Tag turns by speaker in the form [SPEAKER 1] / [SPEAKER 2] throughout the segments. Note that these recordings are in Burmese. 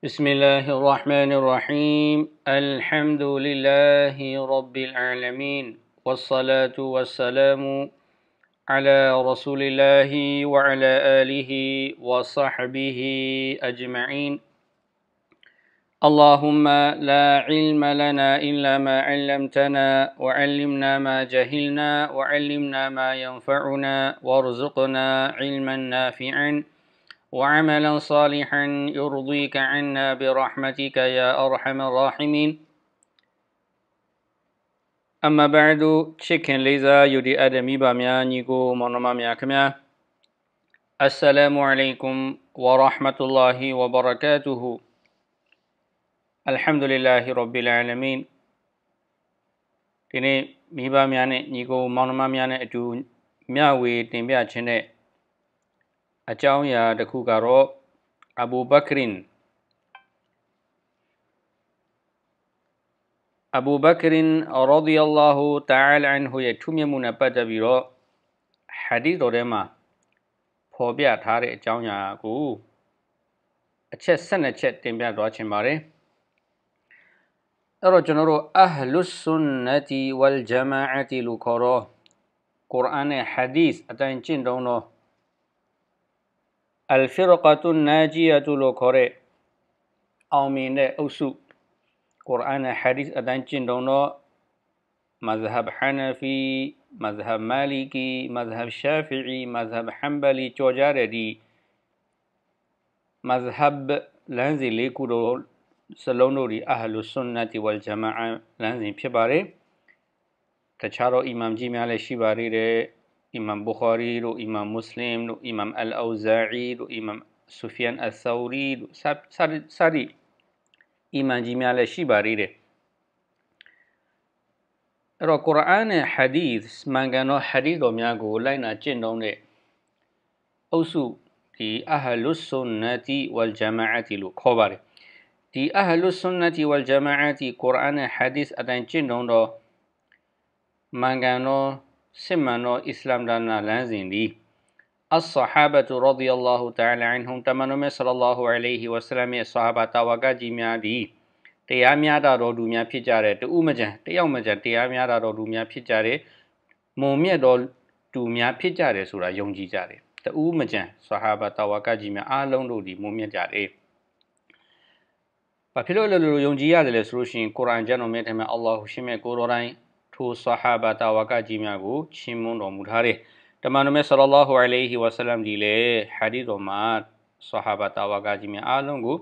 [SPEAKER 1] بسم الله الرحمن الرحيم الحمد لله رب العالمين والصلاة والسلام على رسول الله وعلى آله وصحبه أجمعين اللهم لا علم لنا إلا ما علمتنا وعلمنا ما جهلنا وعلمنا ما ينفعنا وارزقنا علما نافعا وعملا صالحا يرضيك عنا برحمتك يا أرحم الراحمين أما بعد chicken laser ယူဒီအဒမီပါများညီကိုမောင်နှမများခင်ဗျာ السلام عليكم ورحمة الله وبركاته الحمد لله رب العالمين مياني نيكو ဒီနေ့မိဘများနဲ့ညီကိုမောင်နှမများနဲ့အတူမျှဝေတင်ပြခြင်းတဲ့အကြောင်းအရာတစ်ခုကတော့အဘူဘကရင်အဘူဘကရင်ရဒီအလ္လာဟူတာအလအန်ဟူရဲ့ထူးမြတ်မှုနဲ့ပတ်သက်ပြီးတော့ဟာဒီသ်တော်ထဲမှာဖော်ပြထားတဲ့အကြောင်းအရာကိုအချက်၁၂ချက်တင်ပြသွားချင်ပါတယ်အဲ့တော့ကျွန်တော်တို့အဟလုဆွန်နတီဝလ်ဂျမာအတီလို့ခေါ်တော့ကုရ်အာန်နဲ့ဟာဒီသ်အတိုင်းကျင့်သုံးတော့အလ်ဖီရကတုနာဂျီယတုလို့ခေါ်တဲ့အောင်မြင်တဲ့အုပ်စုကုရ်အာန်နဲ့ဟာဒီသ်အတိုင်းကျင့်တုံတော့မဇဟဘ်ဟနဖီမဇဟဘ်မာလီကီမဇဟဘ်ရှာဖီအီမဇဟဘ်ဟမ်ဘလီကြော်ကြတဲ့ဒီမဇဟဘ်လမ်းစဉ်လေးခုတို့စလုံးတို့ဒီအဟလုဆွန်နတီဝလ်ဂျမာအလမ်းစဉ်ဖြစ်ပါတယ်တခြားတော့အီမမ်ကြီးများလည်းရှိပါသေးတယ် Imam Bukhari တို့ Imam Muslim တို့ Imam Al-Auza'i တို့ Imam Sufyan Al-Thawri တို့စစစသည်အီမန်ကြီးများလည်းရှိပါသေးတယ်အဲ့တော့ကုရ်အာန်နဲ့ဟာဒီသ်မှန်ကန်သောဟာဒီသ်တော်များကိုလိုက်နာကျင့်သုံးတဲ့အုပ်စုဒီအဟလုဆွန်နတီဝလ်ဂျမာအတီလို့ခေါ်ပါတယ်ဒီအဟလုဆွန်နတီဝလ်ဂျမာအတီကုရ်အာန်နဲ့ဟာဒီသ်အတိုင်းကျင့်သုံးတော့မှန်ကန်သောစစ်မှန်သော အစ္စလာမ်ဒါနလမ်းစဉ်သည်အဆဟာဘတ်ရာဒီအလ္လာဟူတအာလာအန်ဟွမ်တမန်တော်မြတ်ဆလ္လာဟူအလိုင်ဟီဝဆလမ်ရဲ့ဆဟာဘာတာဝါကကြီးများသည်တရားများတာတော်သူများဖြစ်ကြတဲ့တူးမကြံတယောက်မကြံတရားများတာတော်သူများဖြစ်ကြတဲ့မုံမြတ်တော်သူများဖြစ်ကြတယ်ဆိုတာယုံကြည်ကြတယ်တူးမကြံဆဟာဘာတာဝါကကြီးများအားလုံးတို့ဒီမုံမြတ်ကြတယ်ဘာဖြစ်လို့လဲလို့ယုံကြည်ရတယ်လဲဆိုလို့ရှိရင်ကုရ်အာန်ကျမ်းတော်မြတ်ထဲမှာအလ္လာဟူရှင်မြတ်ကိုယ်တော်တိုင်းထိုဆဟာဘာတာဝါကကြီးများကိုချီးမွမ်းတော်မူထားတယ်။တမန်တော်မြတ်ဆလ္လာဟူအလိုင်ဟီဝါဆလမ်ဒီလည်းဟာဒီတော်မှာဆဟာဘာတာဝါကကြီးများအားလုံးကို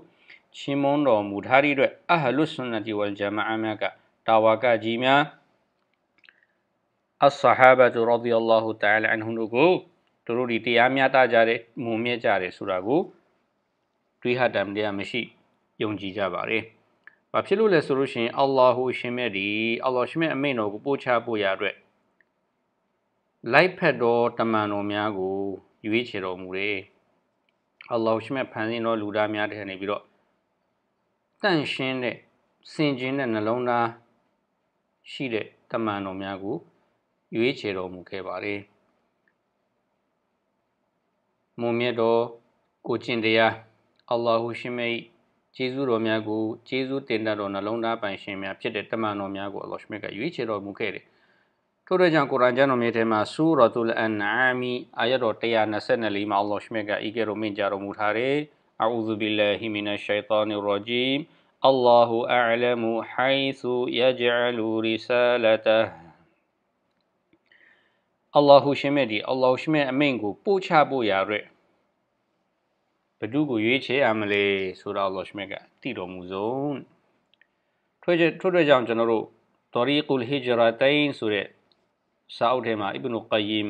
[SPEAKER 1] ချီးမွမ်းတော်မူထားတဲ့အတွက်အဟလုဆွန်နတီဝလ်ဂျမာအများကတာဝါကကြီးများအဆဟာဘတ်ရဒီအလ္လာဟူတအာလာအန်ဟွန်တို့ကိုသူတို့ဒီတရားမျှတကြတဲ့မုံမြတ်ကြတယ်ဆိုတာကိုတွေးဟတံတရားမရှိယုံကြည်ကြပါရဲ့။။ဘာဖြစ်လို့လဲဆိုလို့ရှိရင်အလ္လာဟူရှင်မြတ်ဒီအလ္လာရှင်မြတ်အမိန့်တော်ကိုပို့ချဖို့ရအတွက်လိုက်ဖက်တော်တမန်တော်များကိုရွေးချယ်တော်မူတယ်။အလ္လာဟူရှင်မြတ်ဖန်ဆင်းတော်လူသားများတဲ့နေပြီးတော့တန့်ရှင်းတဲ့စင်ကျင်တဲ့နှလုံးသားရှိတဲ့တမန်တော်များကိုရွေးချယ်တော်မူခဲ့ပါတယ်။မုံမြတ်တော်ကိုကျင့်တရားအလ္လာဟူရှင်မြတ်ကျေးဇူးတော်များကိုကျေးဇူးတင်တတ်တော်နှလုံးသားပိုင်ရှင်များဖြစ်တဲ့တမန်တော်များကိုအလ္လာဟ်မြတ်ကရွေးချယ်တော်မူခဲ့တယ်။ထို့တဲ့ကြောင့်ကုရ်အာန်ကျမ်းတော်မြတ်ထဲမှာဆူရတုလ်အန်နာမီအာယတ်တော်124မှာအလ္လာဟ်မြတ်ကအီကဲတော်မင်ကြားတော်မူထားတယ်။အာအူဇူဘီလာဟီမီနရှိုင်တာနီရဂျီမ် الله أعلم حيث يجعل رسالته အလ္လာဟူရှင်မြတ်ဒီအလ္လာဟူရှင်မြတ်အမိန့်ကိုပို့ချဖို့ရတဲ့ဘဒုကိုရွေးချယ်ရမလဲဆိုတော့လောရှမက်ကတည်တော်မူဆုံးထွက်ချက်ထွက်ထွက်ကြောင့်ကျွန်တော်တို့ Tariqul Hijratain ဆိုတဲ့စာအုပ်ထဲမှာ Ibn Qayyim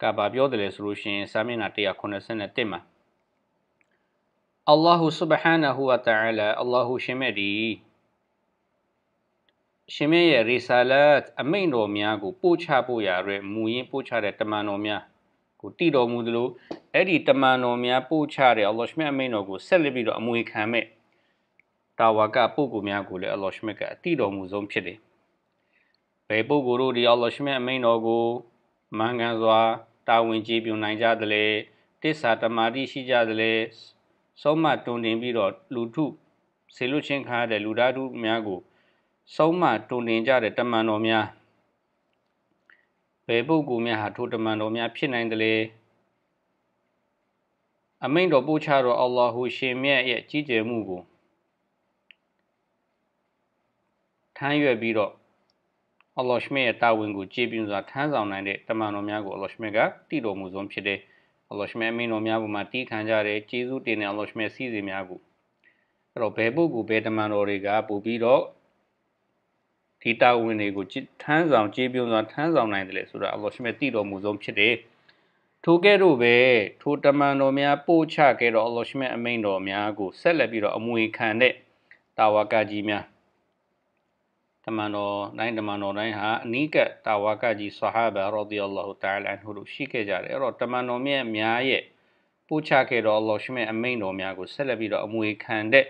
[SPEAKER 1] ကဘာပြောတယ်လဲဆိုလို့ရှိရင်စာမျက်နှာ183မှာ Allah subhanahu wa ta'ala Allah ရှင်မြတ်ဒီရှင်မြတ်ရဲ့ risalat အမိန့်တော်များကိုပို့ချဖို့ရတဲ့မူရင်းပို့ချတဲ့တမန်တော်များကိုတည်တော်မူသလိုအဲ့ဒီတမန်တော်များပို့ချတဲ့အလ္လာဟ်ရှ်မြတ်အမိန်တော်ကိုဆက်လက်ပြီးတော့အမွေခံမဲ့တာဝါကပုဂ္ဂိုလ်များကိုလည်းအလ္လာဟ်ရှ်မြတ်ကအတည်တော်မူဆုံးဖြစ်တယ်။ဘယ်ပုဂ္ဂိုလ်တို့ဒီအလ္လာဟ်ရှ်မြတ်အမိန်တော်ကိုမန်ကန်စွာတာဝန်ကျေပြွန်နိုင်ကြသလဲတစ္ဆာတမာတိရှိကြသလဲဆုံးမတွင်တင်ပြီးတော့လူထုဆေလွတ်ချင်းခါတဲ့လူဓာတုများကိုဆုံးမတွင်တင်ကြတဲ့တမန်တော်များဘယ်ပုဂ္ဂိုလ်များဟာထိုတမန်တော်များဖြစ်နိုင်တယ်လဲအမိန်တော်ပို့ချတော်အလ္လာဟူရှင်မြတ်ရဲ့ကြီးကျယ်မှုကိုထမ်းရွက်ပြီးတော့အလ္လာဟ်ရှမေရဲ့တာဝန်ကိုကျေပြွန်စွာထမ်းဆောင်နိုင်တဲ့တမန်တော်များကိုအလ္လာဟ်ရှမေကတည်တော်မူဆုံးဖြစ်တယ်အလ္လာဟ်ရှမေအမိန်တော်များပေါ်မှာတီးခံကြတယ်ကျေးဇူးတင်တဲ့အလ္လာဟ်ရှမေစီစဉ်များကိုအဲ့တော့ဘယ်ပုဂ္ဂိုလ်ဘယ်တမန်တော်တွေကပို့ပြီးတော့ဒီတာဝန်တွေကိုထမ်းဆောင်ကျေးပြွန်စွာထမ်းဆောင်နိုင်တယ်လေဆိုတာအလ္လာဟ်ရှင်ရဲ့တည်တော်မူဆုံးဖြစ်တယ်ထိုကဲ့သို့ပဲထိုတမန်တော်များပို့ချခဲ့တော့အလ္လာဟ်ရှင်ရဲ့အမိန့်တော်များကိုဆက်လက်ပြီးတော့အမွေခံတဲ့တာဝါကာကြီးများတမန်တော်တိုင်းတမန်တော်တိုင်းဟာအနီးကပ်တာဝါကကြီးဆဟာဘာရာဒီအလ္လာဟူတာအလန်ဟူလို့ရှိခဲ့ကြတယ်အဲ့တော့တမန်တော်မြတ်များရဲ့ပို့ချခဲ့တော်အလ္လာဟ်ရှင်ရဲ့အမိန့်တော်များကိုဆက်လက်ပြီးတော့အမွေခံတဲ့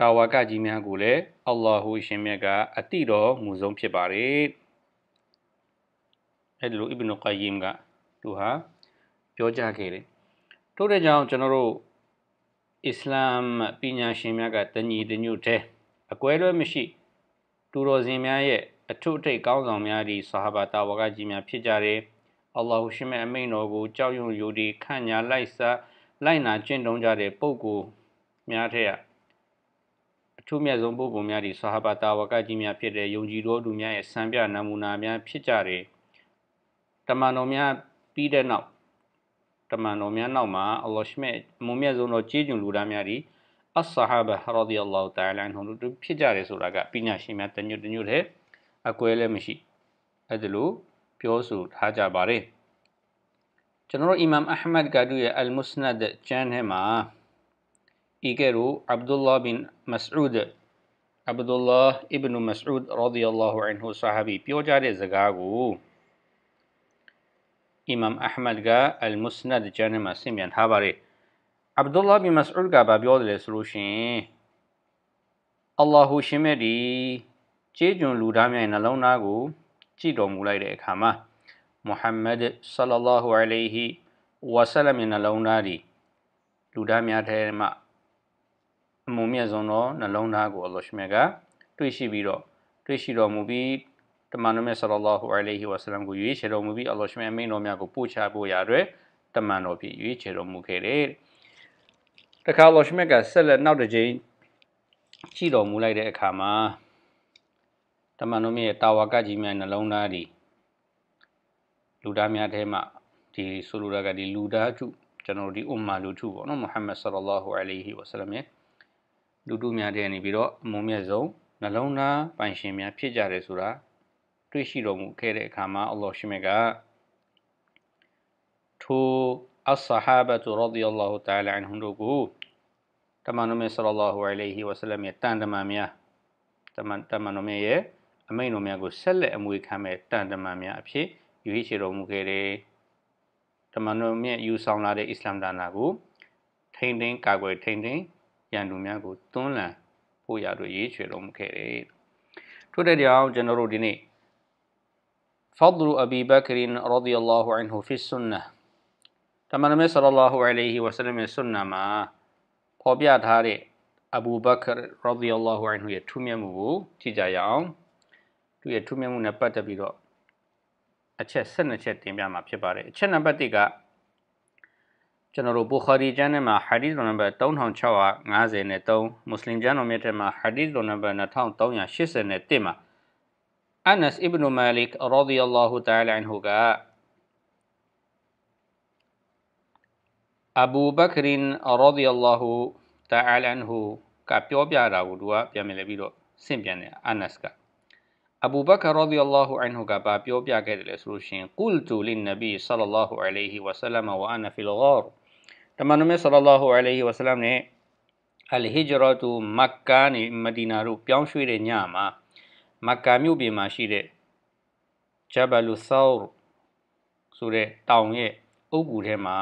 [SPEAKER 1] တာဝါကကြီးများကိုလည်းအလ္လာဟူရှင်မြတ်ကအတိတော်မူဆုံးဖြစ်ပါတယ်အဲ့ဒီလိုအစ်ဘ်နူကာယမ်ကသူဟာပြောကြားခဲ့တယ်ထို့တဲ့ကြောင့်ကျွန်တော်တို့အစ္စလာမ်ပညာရှင်များကတညီတညွတ်တည်းအကွဲလွဲမရှိသူတော်စင်များရဲ့အထုအထိတ်ကောင်းဆောင်များသည့်ဆာဟာဘာတာဝါကကြီးများဖြစ်ကြတယ်အလ္လာဟူရှင်မြတ်အမိန့်တော်ကိုကြောက်ရွံ့ယူသည်ခံညာလိုက်စားလိုက်နာကျင့်သုံးကြတဲ့ပုဂ္ဂိုလ်များထက်အထူးမြတ်ဆုံးပုဂ္ဂိုလ်များသည်ဆဟာဘာတာဝကကြီးများဖြစ်တဲ့ယုံကြည်သောသူများရဲ့စံပြနမူနာများဖြစ်ကြတယ်။တမန်တော်များပြီးတဲ့နောက်တမန်တော်များနောက်မှာအလ္လာဟ်ရှမေမုံမြတ်ဆုံးသောကြည်ကျွန်လူသားများသည်အဆဟာဘာရာဒီအလ္လာဟ်တာအလန်ဟွန်တို့ဖြစ်ကြတယ်ဆိုတာကပညာရှင်များတညွတ်တညွတ်တဲ့အကွဲလည်းမရှိအဲဒါလို့ပြောဆိုထားကြပါတယ်ကျွန်တော်အီမမ်အဟမဒ်ကာဒူရဲ့အယ်မုစနဒ်ကျမ်းထဲမှာဤကဲ့သို့အဗ်ဒူလာဘင်မစဦးဒ်အဗ်ဒူလာအစ်ဘနူမစဦးဒ်ရာဒီအလ္လာဟူအန်ဟူဆာဟာဘီပြောကြားတဲ့စကားကိုအီမမ်အဟမဒ်ကအလ်မုစနဒ်ကျမ်းမှာဆင်ပြန်ထားပါတယ်အဗ်ဒူလာဘင်မစဦးဒ်ကဘာပြောတယ်လဲဆိုလို့ရှိရင်အလ္လာဟူရှင်မြတ်ဒီကျေးကျွန်လူသားများရဲ့နှလုံးသားကိုကြည်တော်မူလိုက်တဲ့အခါမှာမုဟမ္မဒ်ဆလ္လာလာဟူအလိုင်ဟီဝါဆလမ်ရဲ့နှလုံးသားဒီလူသားများထဲမှာအမှုမြတ်ဆုံးသောနှလုံးသားကိုအလ္လာဟ်ရှမြတ်ကတွေ့ရှိပြီးတော့တွေ့ရှိတော်မူပြီးတမန်တော်မြတ်ဆလ္လာဟူအလိုင်ဟီဝါဆလမ်ကိုရွေးချယ်တော်မူပြီးအလ္လာဟ်ရှမြတ်အမိန်တော်များကိုပို့ချဖို့ရာအတွက်တမန်တော်ဖြစ်ရွေးချယ်တော်မူခဲ့တယ်။တခါအလ္လာဟ်ရှမြတ်ကဆက်လက်နောက်တစ်ကြိမ်ကြည့်တော်မူလိုက်တဲ့အခါမှာတမန်တော်မြတ်ရဲ့တာဝါကကြီးများနှလုံးသားဒီလူသားများထဲမှာဒီဆိုလိုတာကဒီလူသားထုကျွန်တော်ဒီအွမ်မာလူထုပေါ့နော်မုဟမ္မဒ်ဆလ္လာဟူအလိုင်ဟီဝါဆလမ်ရဲ့လူတို့များတဲ့နေပြီးတော့အမုံမြတ်ဆုံးနှလုံးသားပိုင်ရှင်များဖြစ်ကြတယ်ဆိုတာတွေ့ရှိတော်မူခဲ့တဲ့အခါမှာအလ္လာဟ်ရှင်မြတ်ကထိုအဆဟာဘတ်ရာဒီယัลလာဟူတာလာအန်ဟွန်တို့ကိုတမန်တော်မြတ်ဆလ္လာဟူအလိုင်ဟီဝဆလမ်ရဲ့တန်တမန်များတမန်တမန်တော်မြတ်ရဲ့အမိန့်တော်များကိုဆက်လက်အမွေခံမဲ့တန်တမန်များအဖြစ်ရွေးချယ်တော်မူခဲ့တယ်တမန်တော်မြတ်ယူဆောင်လာတဲ့အစ္စလာမ်ဒါနာကိုထိမ့်သိမ်းကာကွယ်ထိမ့်သိမ်းရန်သူများကိုတွန်းလှန်ဖို့ရာတို့ရေးချွေလုံးမခဲ့တယ်။ထို့တဲ့ကြောင့်ကျွန်တော်တို့ဒီနေ့ فضل أبي بكر رضي الله عنه في السنة တမန်တော်ဆလလာဟူအလိုင်ဟီဝဆလမ်ရဲ့ဆွန်နာမှာဖော်ပြထားတဲ့အဘူဘကာရဒီအလ္လာဟူအန်ဟူရဲ့ထူးမြတ်မှုကိုကြည့်ကြရအောင်သူရဲ့ထူးမြတ်မှုနဲ့ပတ်သက်ပြီးတော့အချက်၁၂ချက်တင်ပြမှာဖြစ်ပါတယ်အချက်နံပါတ်၁ကကျွန်တော်တို့ဘူခါရီကျမ်းထဲမှာဟာဒီသ်နံပါတ်3653မွတ်စလင်ကျမ်းတော်မြတ်ထဲမှာဟာဒီသ်နံပါတ်2381မှာအနက်စ်အစ်ဘ်နူမာလစ်ရာဒီအလ္လာဟူတအာလာအန်ဟူကအဘူဘကရင်ရာဒီအလ္လာဟူတအာလာအန်ဟူကပြောပြတာကိုသူကပြန်မြင်လဲပြီးတော့ဆင့်ပြန်တယ်အနက်စ်ကအဘူဘကာရာဒီအလ္လာဟူအန်ဟူကပါပြောပြခဲ့တယ်လေဆိုလို့ရှင်ကုလ်တူလင်နဘီဆလ္လာလာဟူအလိုင်ဟီဝဆလမ်ဝအနဖီလဂါရ်တမန်တော်မြတ်ဆလ္လာဟူအလိုင်းဝါဆလမ်နဲ့အလ်ဟီဂျရာတူမက္ကာနဲ့မဒီနာတို့ပြောင်းရွှေ့တဲ့ညမှာမက္ကာမြို့ပြင်မှာရှိတဲ့ဂျဘလူဆောဆိုတဲ့တောင်ရဲ့အုပ်ကူထဲမှာ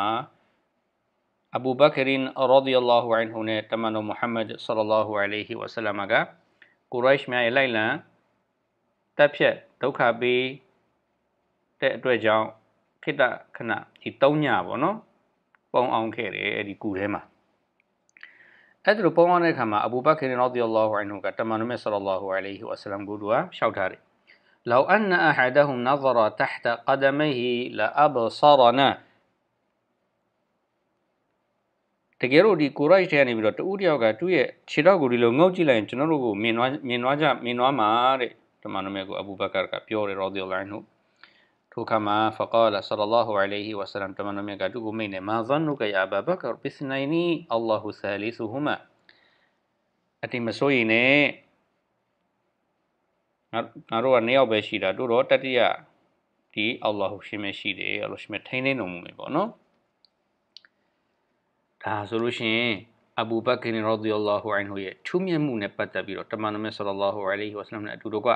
[SPEAKER 1] အဘူဘကရင်ရာဒီအလ္လာဟူအန်ဟူနဲ့တမန်တော်မုဟမ္မဒ်ဆလ္လာဟူအလိုင်းဝါဆလမ်ကကိုရိုက်ရှ်များရဲ့လိုက်လံတက်ဖြတ်ဒုက္ခပေးတဲ့အတွက်ကြောင့်ခိတခဏဒီ၃ညပေါ့နော်ပုံအောင်ခဲ့တယ်အဲ့ဒီကူထဲမှာအဲ့ဒါလိုပုံအောင်တဲ့ခါမှာအဘူဘခရ်ရာဒီယလောဟူအန်ဟူကတမန်တော်မြတ်ဆလလောဟူအလိုင်ဟီဝါဆလမ်ကိုတို့ကရှောက်ထားတယ် لو أن أحدهم نظر تحت قدمه لأبصرنا တကယ်လို့ဒီ courage ထဲကနေပြီးတော့တူတယောက်ကသူ့ရဲ့ခြေတော့ကိုဒီလိုငုတ်ကြည့်လိုက်ရင်ကျွန်တော်တို့ကိုမြင်သွားမြင်သွားကြမြင်သွားမှာတဲ့တမန်တော်မြတ်ကိုအဘူဘကာကပြောတယ်ရောဒီယလိုင်းဟုတ်ထိုအခါမှာဖကာလာဆလလာဟူအလိုင်ဟီဝါဆလမ်တမန်တော်မြတ်ကသူ့ကိုမိန့်တယ်မာဇန်နုကယာဘာဘကာဘစ်နိုင်နီအလ္လာဟူဆာလီဆူဟူမာအတိမစိုးရင်နဲ့ငါတို့ကနှစ်ယောက်ပဲရှိတာတို့တော့တတိယဒီအလ္လာဟူရှင်မရှိတယ်အလ္လာရှင်ထိန်းသိမ်းတော်မူမယ်ပေါ့နော်ဒါဆိုလို့ရှိရင်အဘူဘက်ကရ်ရာဒီအလ္လာဟူအန်ဟူရဲ့ထူးမြတ်မှုနဲ့ပတ်သက်ပြီးတော့တမန်တော်မြတ်ဆလလာဟူအလိုင်ဟီဝါဆလမ်နဲ့အတူတကွ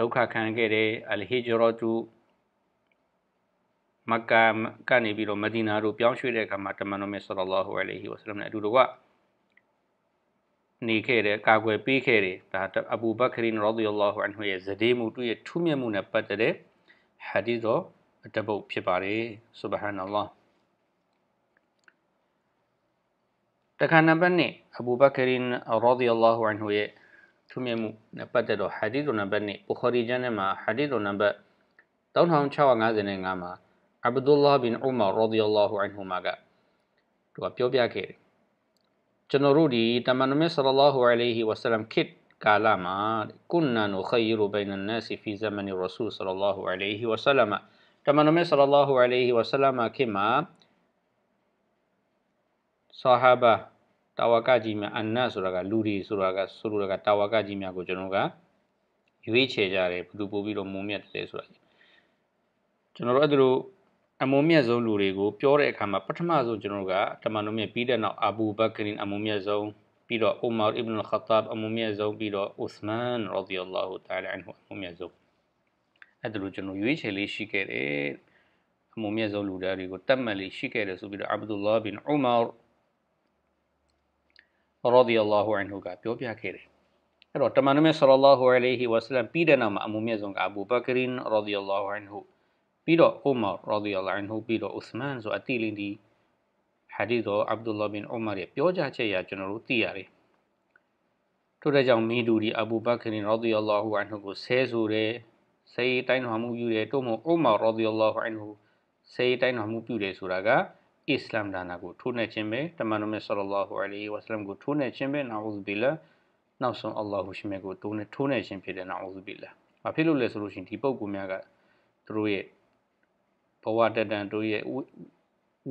[SPEAKER 1] ဒုက္ခခံခဲ့တဲ့အလ်ဟီဂျရတုမက္ကာကနေပြီးတော့မဒီနာတို့ပြောင်းရွှေ့တဲ့အခါမှာတမန်တော်မြတ်ဆလ္လာလာဟူအလိုင်ဟီဝါဆလမ်နဲ့အတူတကနေခဲ့တယ်ကာကွယ်ပေးခဲ့တယ်ဒါအဘူဘခရင်ရာဒီယัลလာဟူအန်ဟူရဲ့ဇဒေးမှုသူ့ရဲ့ထူးမြတ်မှုနဲ့ပတ်သက်တဲ့ဟာဒီသောအတပုတ်ဖြစ်ပါတယ်ဆုဘဟာနလ္လာတခါနံပါတ်1အဘူဘခရင်ရာဒီယัลလာဟူအန်ဟူရဲ့ထူးမြတ်မှုနဲ့ပတ်သက်တော့ဟာဒီသ်နံပါတ်1ဘူခရီကျမ်းထဲမှာဟာဒီသ်နံပါတ်1655မှာအဗ်ဒူလာဘင်အူမာရာဒီယัลလာဟူအန်ဟူမာကသူကပြောပြခဲ့တယ်ကျွန်တော်တို့ဒီတမန်တော်မြတ်ဆလလာဟူအလိုင်ဟီဝဆလမ်ခစ်ကာလာမှာကွန်နန်ခယရဘိုင်နန်နတ်ဖီဇမန်ရဆူလ်ဆလလာဟူအလိုင်ဟီဝဆလမ်တမန်တော်မြတ်ဆလလာဟူအလိုင်ဟီဝဆလမ်ခင်မှာဆာဟာဘာတာဝါကကြီးများအနတ်ဆိုတာကလူတွေဆိုတာကဆိုလိုတာကတာဝါကကြီးများကိုကျွန်တော်ကရွေးချယ်ကြတယ်ဘယ်သူပို့ပြီးတော့မုံမြတ်တယ်ဆိုတာကျွန်တော်တို့အဲ့ဒါလိုအမုံမြတ်ဆုံးလူတွေကိုပြောတဲ့အခါမှာပထမဆုံးကျွန်တော်တို့ကတမန်တော်မြတ်ပြီးတဲ့နောက်အဘူဘက်ကရင်အမုံမြတ်ဆုံးပြီးတော့အူမာအစ်ဘ်နူခါတာဘ်အမုံမြတ်ဆုံးပြီးတော့ဥသမန်ရာဒီအလ္လာဟူတာလာအန်ဟူအမုံမြတ်ဆုံးအဲ့ဒါလိုကျွန်တော်ရွေးချယ်လေးရှိခဲ့တယ်အမုံမြတ်ဆုံးလူတွေကိုတတ်မှတ်လေးရှိခဲ့တယ်ဆိုပြီးတော့အဗ်ဒူလာဘင်ဥမာရ်ရာဒီအလာဟူအန်ဟူကပြောပြခဲ့တယ်အဲ့တော့တမန်တော်မြတ်ဆလလာဟူအလိုင်ဟီဝါဆလမ်ပြီးတဲ့နောက်မှာအမူမြတ်ဆုံးကအဘူဘကရင်ရာဒီအလာဟူအန်ဟူပြီးတော့အိုမာရာဒီအလာအန်ဟူပြီးတော့ဥစမန်ဆိုအတီလင်ဒီဟာဒီသောအဗ်ဒူလာဘင်အိုမာရဲ့ပြောကြားချက်အရကျွန်တော်တို့သိရတယ်ထို့တဲ့ကြောင့်မီဒူဒီအဘူဘကရင်ရာဒီအလာဟူအန်ဟူကိုဆဲဆိုတယ်ဆေးတိုင်းတော်မှုပြုတယ်တို့မို့အိုမာရာဒီအလာဟူအန်ဟူဆေးတိုင်းတော်မှုပြုတယ်ဆိုတာကအစ္စလာမ်ဒါနာကိုထိုးနှက်ခြင်းပဲတမန်တော်မြတ်ဆလ္လာလာဟူအလัยဟီဝါဆလမ်ကိုထိုးနှက်ခြင်းပဲနာအူဇဘီလာနောက်ဆုံးအလ္လာဟူရှင်မြတ်ကိုတိုးနှက်ထိုးနှက်ခြင်းဖြစ်တဲ့နာအူဇဘီလာ။ဘာဖြစ်လို့လဲဆိုလို့ရှိရင်ဒီပုံကူများကသူတို့ရဲ့ဘဝတတန်တို့ရဲ့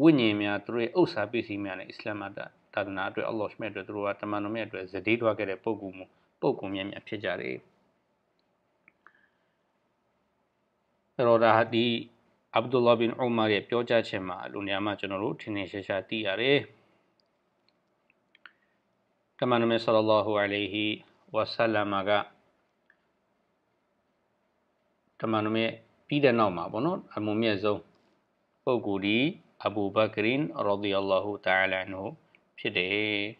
[SPEAKER 1] ဝိညာဉ်များသူတို့ရဲ့ဥစ္စာပစ္စည်းများနဲ့အစ္စလာမ်သာသနာအတွက်အလ္လာဟ်ရှင်မြတ်အတွက်သူတို့ကတမန်တော်မြတ်အတွက်ဇတိသွားခဲ့တဲ့ပုံကူမှုပုံကူများများဖြစ်ကြတယ်။အဲ့တော့ဒါဒီအဗ်ဒူလာဘင်အူမာရဲ့ပြောကြားချက်မှာလူနေရာမှာကျွန်တော်တို့ထင်ထင်ရှားရှားသိရတယ်။တမန်တော်မြတ်ဆလ္လာဟူအလိုင်ဟီဝါဆလမ်ကတမန်တော်မြတ်ပြီးတဲ့နောက်မှာပေါ့နော်အမုံမြတ်ဆုံးပုဂ္ဂိုလ်ဒီအဘူဘကရင်ရာဒီအလ္လာဟူတာအလာနူဖြစ်တယ်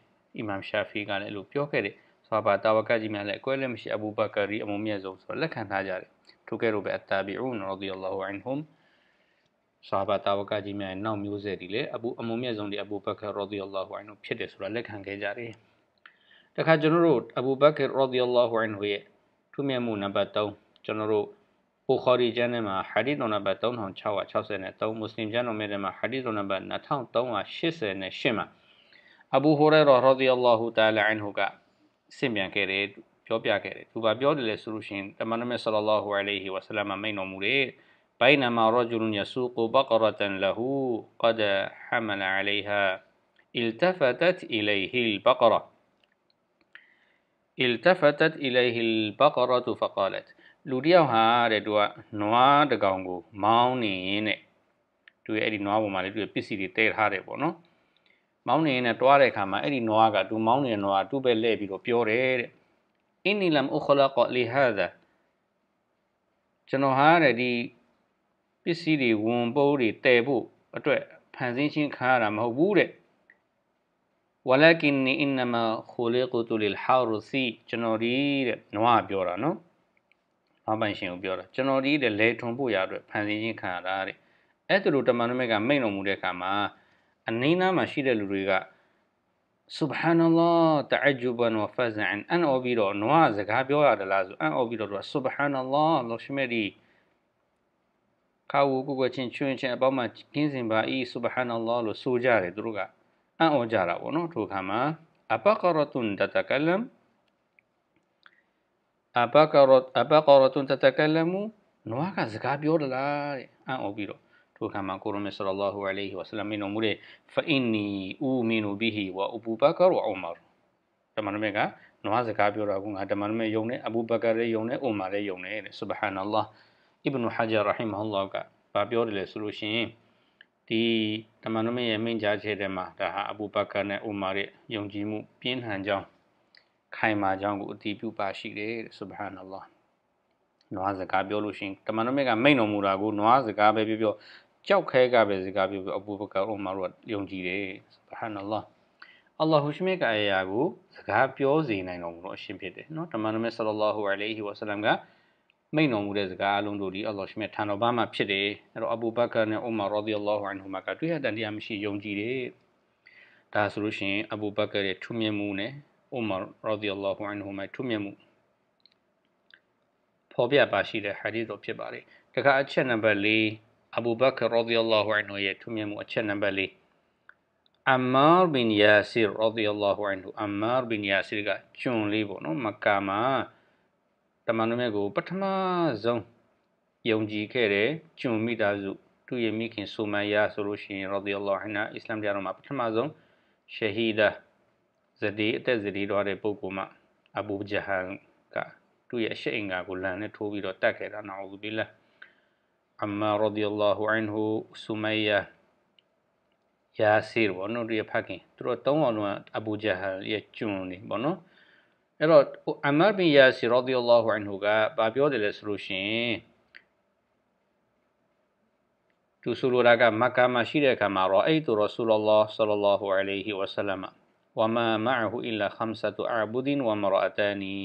[SPEAKER 1] ။အီမမ်ရှာဖီကလည်းအဲ့လိုပြောခဲ့တယ်။ဆဟာဘာတာဝကကြီးများလည်းအကွဲလည်းမရှိအဘူဘကရီအမုံမြတ်ဆုံးဆိုလက်ခံထားကြတယ်။ထို့ကဲ့သို့ပဲအတာဘီအူန်ရာဒီအလ္လာဟူအန်ဟွမ်ဆာဘာတာဝကကြီးများရဲ့နောက်မျိုးဆက်တွေလည်းအဘူအမုံမြတ်ဆုံးတွေအဘူဘကာရာဒီအလ္လာဟူအန်ဟူဖြစ်တယ်ဆိုတာလက်ခံခဲ့ကြတယ်။တခါကျွန်တော်တို့အဘူဘကာရာဒီအလ္လာဟူအန်ဟူရဲ့သူမြတ်မှုနံပါတ်3ကျွန်တော်တို့ဘူခါရီကျမ်းထဲမှာဟာဒီသ်နံပါတ်3663မွတ်စလင်ကျမ်းတော်မြတ်ထဲမှာဟာဒီသ်နံပါတ်2388မှာအဘူဟူရိုင်ရာရာဒီအလ္လာဟူတာလာအန်ဟူကဆင့်ပြန်ခဲ့တယ်ပြောပြခဲ့တယ်။သူကပြောတယ်လေဆိုလို့ရှိရင်တမန်တော်မြတ်ဆလ္လာဟူအလိုင်ဟီဝဆလမ်မိန်တော်မူတဲ့ بينما رجل يسوق بقرة له قد حمل عليها التفتت إليه البقرة التفتت إليه البقرة فقالت လူတယောက်ဟာတဲ့သူကနွားတကောင်ကိုမောင်းနေရင်းနဲ့သူရဲ့အဲ့ဒီနွားပေါ်မှာလေသူရဲ့ပစ္စည်းတွေတည်ထားတယ်ပေါ့နော်မောင်းနေရင်းနဲ့တွားတဲ့အခါမှာအဲ့ဒီနွားကသူမောင်းနေတဲ့နွားသူ့ပဲလှည့်ပြီးတော့ပြောတယ်တဲ့အင်းနီလမ်အခလကလီဟာဒါကျွန်တော်ဟာတဲ့ဒီပစ္စည်းတွေဝန်ပိုးတွေတဲဖို့အတွက်ဖန်ဆင်းခြင်းခံရတာမဟုတ်ဘူးတဲ့ ولكن انما خلقت للحرث ကျွန်တော်ဒီတဲ့နွားပြောတာနော်ဘာပိုင်ရှင်ကိုပြောတာကျွန်တော်ဒီတဲ့လဲထွန်ဖို့ရအတွက်ဖန်ဆင်းခြင်းခံရတာတဲ့အဲ့ဒါလိုတမန်တော်မြတ်ကမိန့်တော်မူတဲ့အခါမှာအနိမ့်နာမှာရှိတဲ့လူတွေက سبحان الله تعجبا وفزعا အံ့ဩပြီးတော့နွားစကားပြောရတယ်လားဆိုအံ့ဩပြီးတော့သူက سبحان الله လို့ရှိမဲ့ဒီခါဝူကုကွယ်ချင်းချွင်းချင်းအပေါင်းမှာကင်းစင်ပါဤဆုဘဟာနလ္လာလို့ဆိုကြတယ်သူတို့ကအံ့ဩကြတာပေါ့နော်ထိုအခါမှာအပကရတုန်တတကလမ်အပကရအပကရတုန်တတကလမ်နွားကစကားပြောတလားတဲ့အံ့ဩပြီးတော့ထိုအခါမှာကိုရိုမေဆလ္လာဟူအလိုင်းဝါဆလမ်မင်းတို့မူတဲ့ဖအင်နီအူမီနူဘီဟီဝါအဘူဘကာဝါအိုမာတမန်တော်မြတ်ကနွားစကားပြောတာကငါတမန်တော်မြတ်ယုံတယ်အဘူဘကာလည်းယုံတယ်အိုမာလည်းယုံတယ်တဲ့ဆုဘဟာနလ္လာဟ်အစ်ဘနူဟာဂျာရဟီမဟူလောကဗာပြောတယ်လေဆိုလို့ရှိရင်ဒီတမန်တော်မြတ်ရဲ့မိန့်ကြားချက်ထဲမှာဒါဟာအဘူဘကာနဲ့အိုမာရဲ့ယုံကြည်မှုပြင်းထန်ကြောင်းခိုင်မာကြောင်းကိုအတည်ပြုပါရှိတယ်ဆုဘဟာနလ္လာနွားစကားပြောလို့ရှိရင်တမန်တော်မြတ်ကမိန့်တော်မူတာကိုနွားစကားပဲပြောပြောကြောက်ခဲကပဲစကားပြောပြောအဘူဘကာအိုမာတို့ကယုံကြည်တယ်ဆုဘဟာနလ္လာအလ္လာဟူရှမေကအရာကိုစကားပြောစေနိုင်တော်မူတော့အရှင်ဖြစ်တယ်နော်တမန်တော်မြတ်ဆလ္လာဟူအလိုင်ဟီဝါဆလမ်ကမိန်တော်မူတဲ့စကားအလုံးတို့ဒီအလ္လာဟ်ရှမေထံတော်ဘာမှဖြစ်တယ်အဲ့တော့အဘူဘကာနဲ့ဥမာရာဒီအလ္လာဟူအန်ဟူမာကတွေ့ရတန်တရားမရှိယုံကြည်တယ်ဒါဆိုလို့ရှိရင်အဘူဘကာရဲ့ထုမြင်မှုနဲ့ဥမာရာဒီအလ္လာဟူအန်ဟူမာထုမြင်မှုဖော်ပြပါရှိတဲ့ဟာဒီသ်တို့ဖြစ်ပါတယ်တခါအချက်နံပါတ်4အဘူဘကာရာဒီအလ္လာဟူအန်ဟူရဲ့ထုမြင်မှုအချက်နံပါတ်4အမာဘင်ယာစီရာဒီအလ္လာဟူအန်ဟူအမာဘင်ယာစီကကျွန်လေးပေါ့နော်မက္ကာမှာတမန်တော်မြတ်ကိုပထမဆုံးယုံကြည်ခဲ့တဲ့ကျွန်မိသားစုသူရဲ့မိခင်ဆိုမန်ယာဆိုလို့ရှိရင်ရာဒီအလ္လာဟ်အန်အစ္စလမ်တရားတော်မှာပထမဆုံးရှဟီဒါဇဒီအသက်ဇဒီတော်တဲ့ပုဂ္ဂိုလ်မှအဘူဂျဟန်ကသူ့ရဲ့အရှိန်ကာကိုလန်နဲ့ထိုးပြီးတော့တတ်ခဲ့တာနာအူဘီလာအမ္မာရာဒီအလ္လာဟ်အန်ဟူဆူမိုင်ယာယာစီရဘောနော်တို့ရဲ့ဖခင်သူတို့သုံးအောင်လုံးအဘူဂျဟန်ရဲ့ကျွန်းနေဘောနော်အဲ့တော့အမာဘင်ယာစီရာဒီအလ္လာဟူအန်ဟူကဗာပြောတယ်လဲဆိုလို့ရှင်သူဆိုလိုတာကမက္ကာမှာရှိတဲ့အခါမှာရောအဲ့သူရဆူလ္လာဆလ္လာဟူအလိုင်ဟီဝဆလမ်ဝမာမာဟူအီလာခမ်ဆတ်အာဘူဒင်ဝမရာတနီ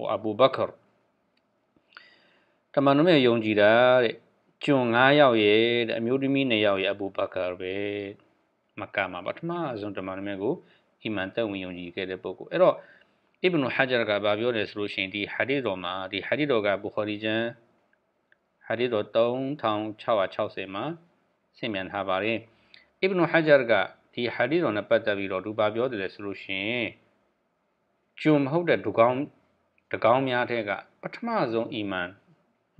[SPEAKER 1] ဝအဘူဘကာတမန်တော်မြတ်ယုံကြည်တာတဲ့ကျွန်9ယောက်ရဲ့တဲ့အမျိုးသမီး2ယောက်ရဲ့အဘူဘကာပဲမက္ကာမှာပထမဆုံးတမန်တော်မြတ်ကိုအီမန်တက်ဝင်ယုံကြည်ခဲ့တဲ့ပုဂ္ဂိုလ်အဲ့တော့အစ်ဘနူဟာဂျာကဘာပြောလဲဆိုလို့ရှိရင်ဒီဟာဒီတော်မှာဒီဟာဒီတော်ကဘူခါရီကျမ်းဟာဒီတော်3660မှာဆင်မြန်ထားပါတယ်အစ်ဘနူဟာဂျာကဒီဟာဒီတော်နဲ့ပတ်သက်ပြီးတော့သူဘာပြောတယ်လဲဆိုလို့ရှိရင်ဂျုံမဟုတ်တဲ့ဒုကောင်းဒကောင်းများတဲ့ကပထမဆုံးအီမန်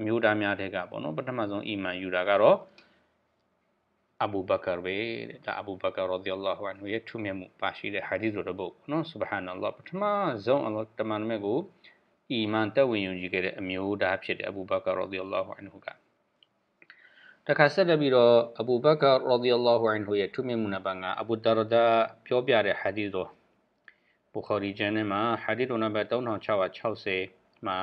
[SPEAKER 1] မျိုးသားများတဲ့ကပေါ့နော်ပထမဆုံးအီမန်ယူတာကတော့အဘူဘကာပဲတဲ့ဒါအဘူဘကာရာဒီအလ္လာဟူအန်ဟူရဲ့ထုမြတ်မှုပါရှိတဲ့ဟာဒီသ်တော်ဘုတ်နော်ဆုဘဟာနအလ္လာဟ်ပထမဆုံးအလ္လာဟ်တမန်မြတ်ကိုအီမန်တက်ဝင်ယုံကြည်ခဲ့တဲ့အမျိုးသားဖြစ်တဲ့အဘူဘကာရာဒီအလ္လာဟူအန်ဟူကတခါဆက်လက်ပြီးတော့အဘူဘကာရာဒီအလ္လာဟူအန်ဟူရဲ့ထုမြတ်မှုနံပါတ်5အဘူဒါရဒပြောပြတဲ့ဟာဒီသ်တော်ဘူခါရီကျမ်းထဲမှာဟာဒီသ်တော်နံပါတ်3660မှာ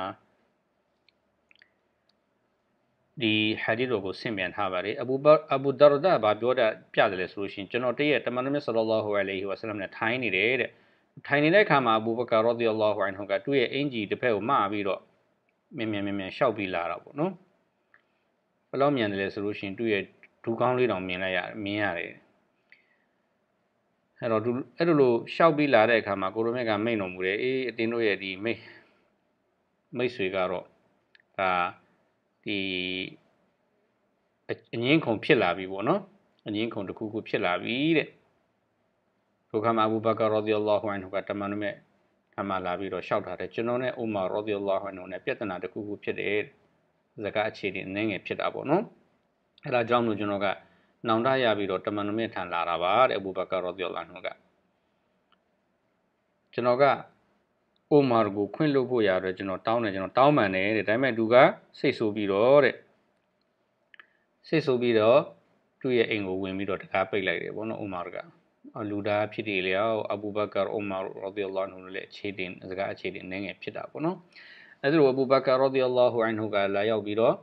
[SPEAKER 1] ဒီဟာဒီတော်ကိုဆင့်ပြန်ထားပါတယ်အဘူအဘူဒါရဒါဘာပြောတာပြတယ်လဲဆိုလို့ရှိရင်ကျွန်တော်တည့်ရတမန်တော်မြတ်ဆလ္လာလဟူအလိုင်ဟီဝါဆလမ်နဲ့ထိုင်းနေတယ်တဲ့ထိုင်နေတဲ့အခါမှာအဘူဘကာရောဒီအလ္လာဟူအန်ဟူကသူ့ရဲ့အင်ဂျီတစ်ဖက်ကိုမှာပြီးတော့မြင်မြင်မြင်မြင်ရှောက်ပြီးလာတာပေါ့နော်ဘလောက်မြန်တယ်လဲဆိုလို့ရှိရင်သူ့ရဲ့ဒူကောင်းလေးတောင်မြင်လိုက်ရမြင်ရတယ်အဲ့တော့သူအဲ့လိုလိုရှောက်ပြီးလာတဲ့အခါမှာကိုရိုမက်ကမိန်တော်မူတယ်အေးအတင်းတို့ရဲ့ဒီမိတ်မိတ်ဆွေကတော့ဒါဒီအငင်းခုံဖြစ်လာပြီပေါ့နော်အငင်းခုံတစ်ခုခုဖြစ်လာပြီတဲ့ဒုခမအဘူဘကာရာဒီအလ္လာဟူအန်ဟူကတမန်တော်မြတ်ထမလာပြီးတော့ရှောက်ထားတယ်ကျွန်တော်နဲ့ဥမာရာဒီအလ္လာဟူအန်ဟူနဲ့ပြဿနာတစ်ခုခုဖြစ်တယ်ဇကာအခြေအနေအနှဲငယ်ဖြစ်တာပေါ့နော်အဲ့ဒါကြောင့်လို့ကျွန်တော်ကနောင်တရပြီးတော့တမန်တော်မြတ်ထံလာတာပါတဲ့အဘူဘကာရာဒီအလ္လာဟူအန်ဟူကကျွန်တော်ကအိုမာကိုခွင့်လွှတ်ဖို့ရတော့ကျွန်တော်တောင်းတယ်ကျွန်တော်တောင်းပန်တယ်တဲ့ဒါပေမဲ့သူကစိတ်ဆိုးပြီးတော့တဲ့စိတ်ဆိုးပြီးတော့သူ့ရဲ့အိမ်ကိုဝင်ပြီးတော့တကားပိတ်လိုက်တယ်ဗောနော်အိုမာကအလူဒါဖြစ်တယ်လေအဘူဘကာအိုမာရာဒီအလ္လာဟ်အန်ဟူလည်းအခြေတင်စကားအခြေတင်နေငယ်ဖြစ်တာဗောနော်အဲဒါလိုအဘူဘကာရာဒီအလ္လာဟ်အန်ဟူကလာရောက်ပြီးတော့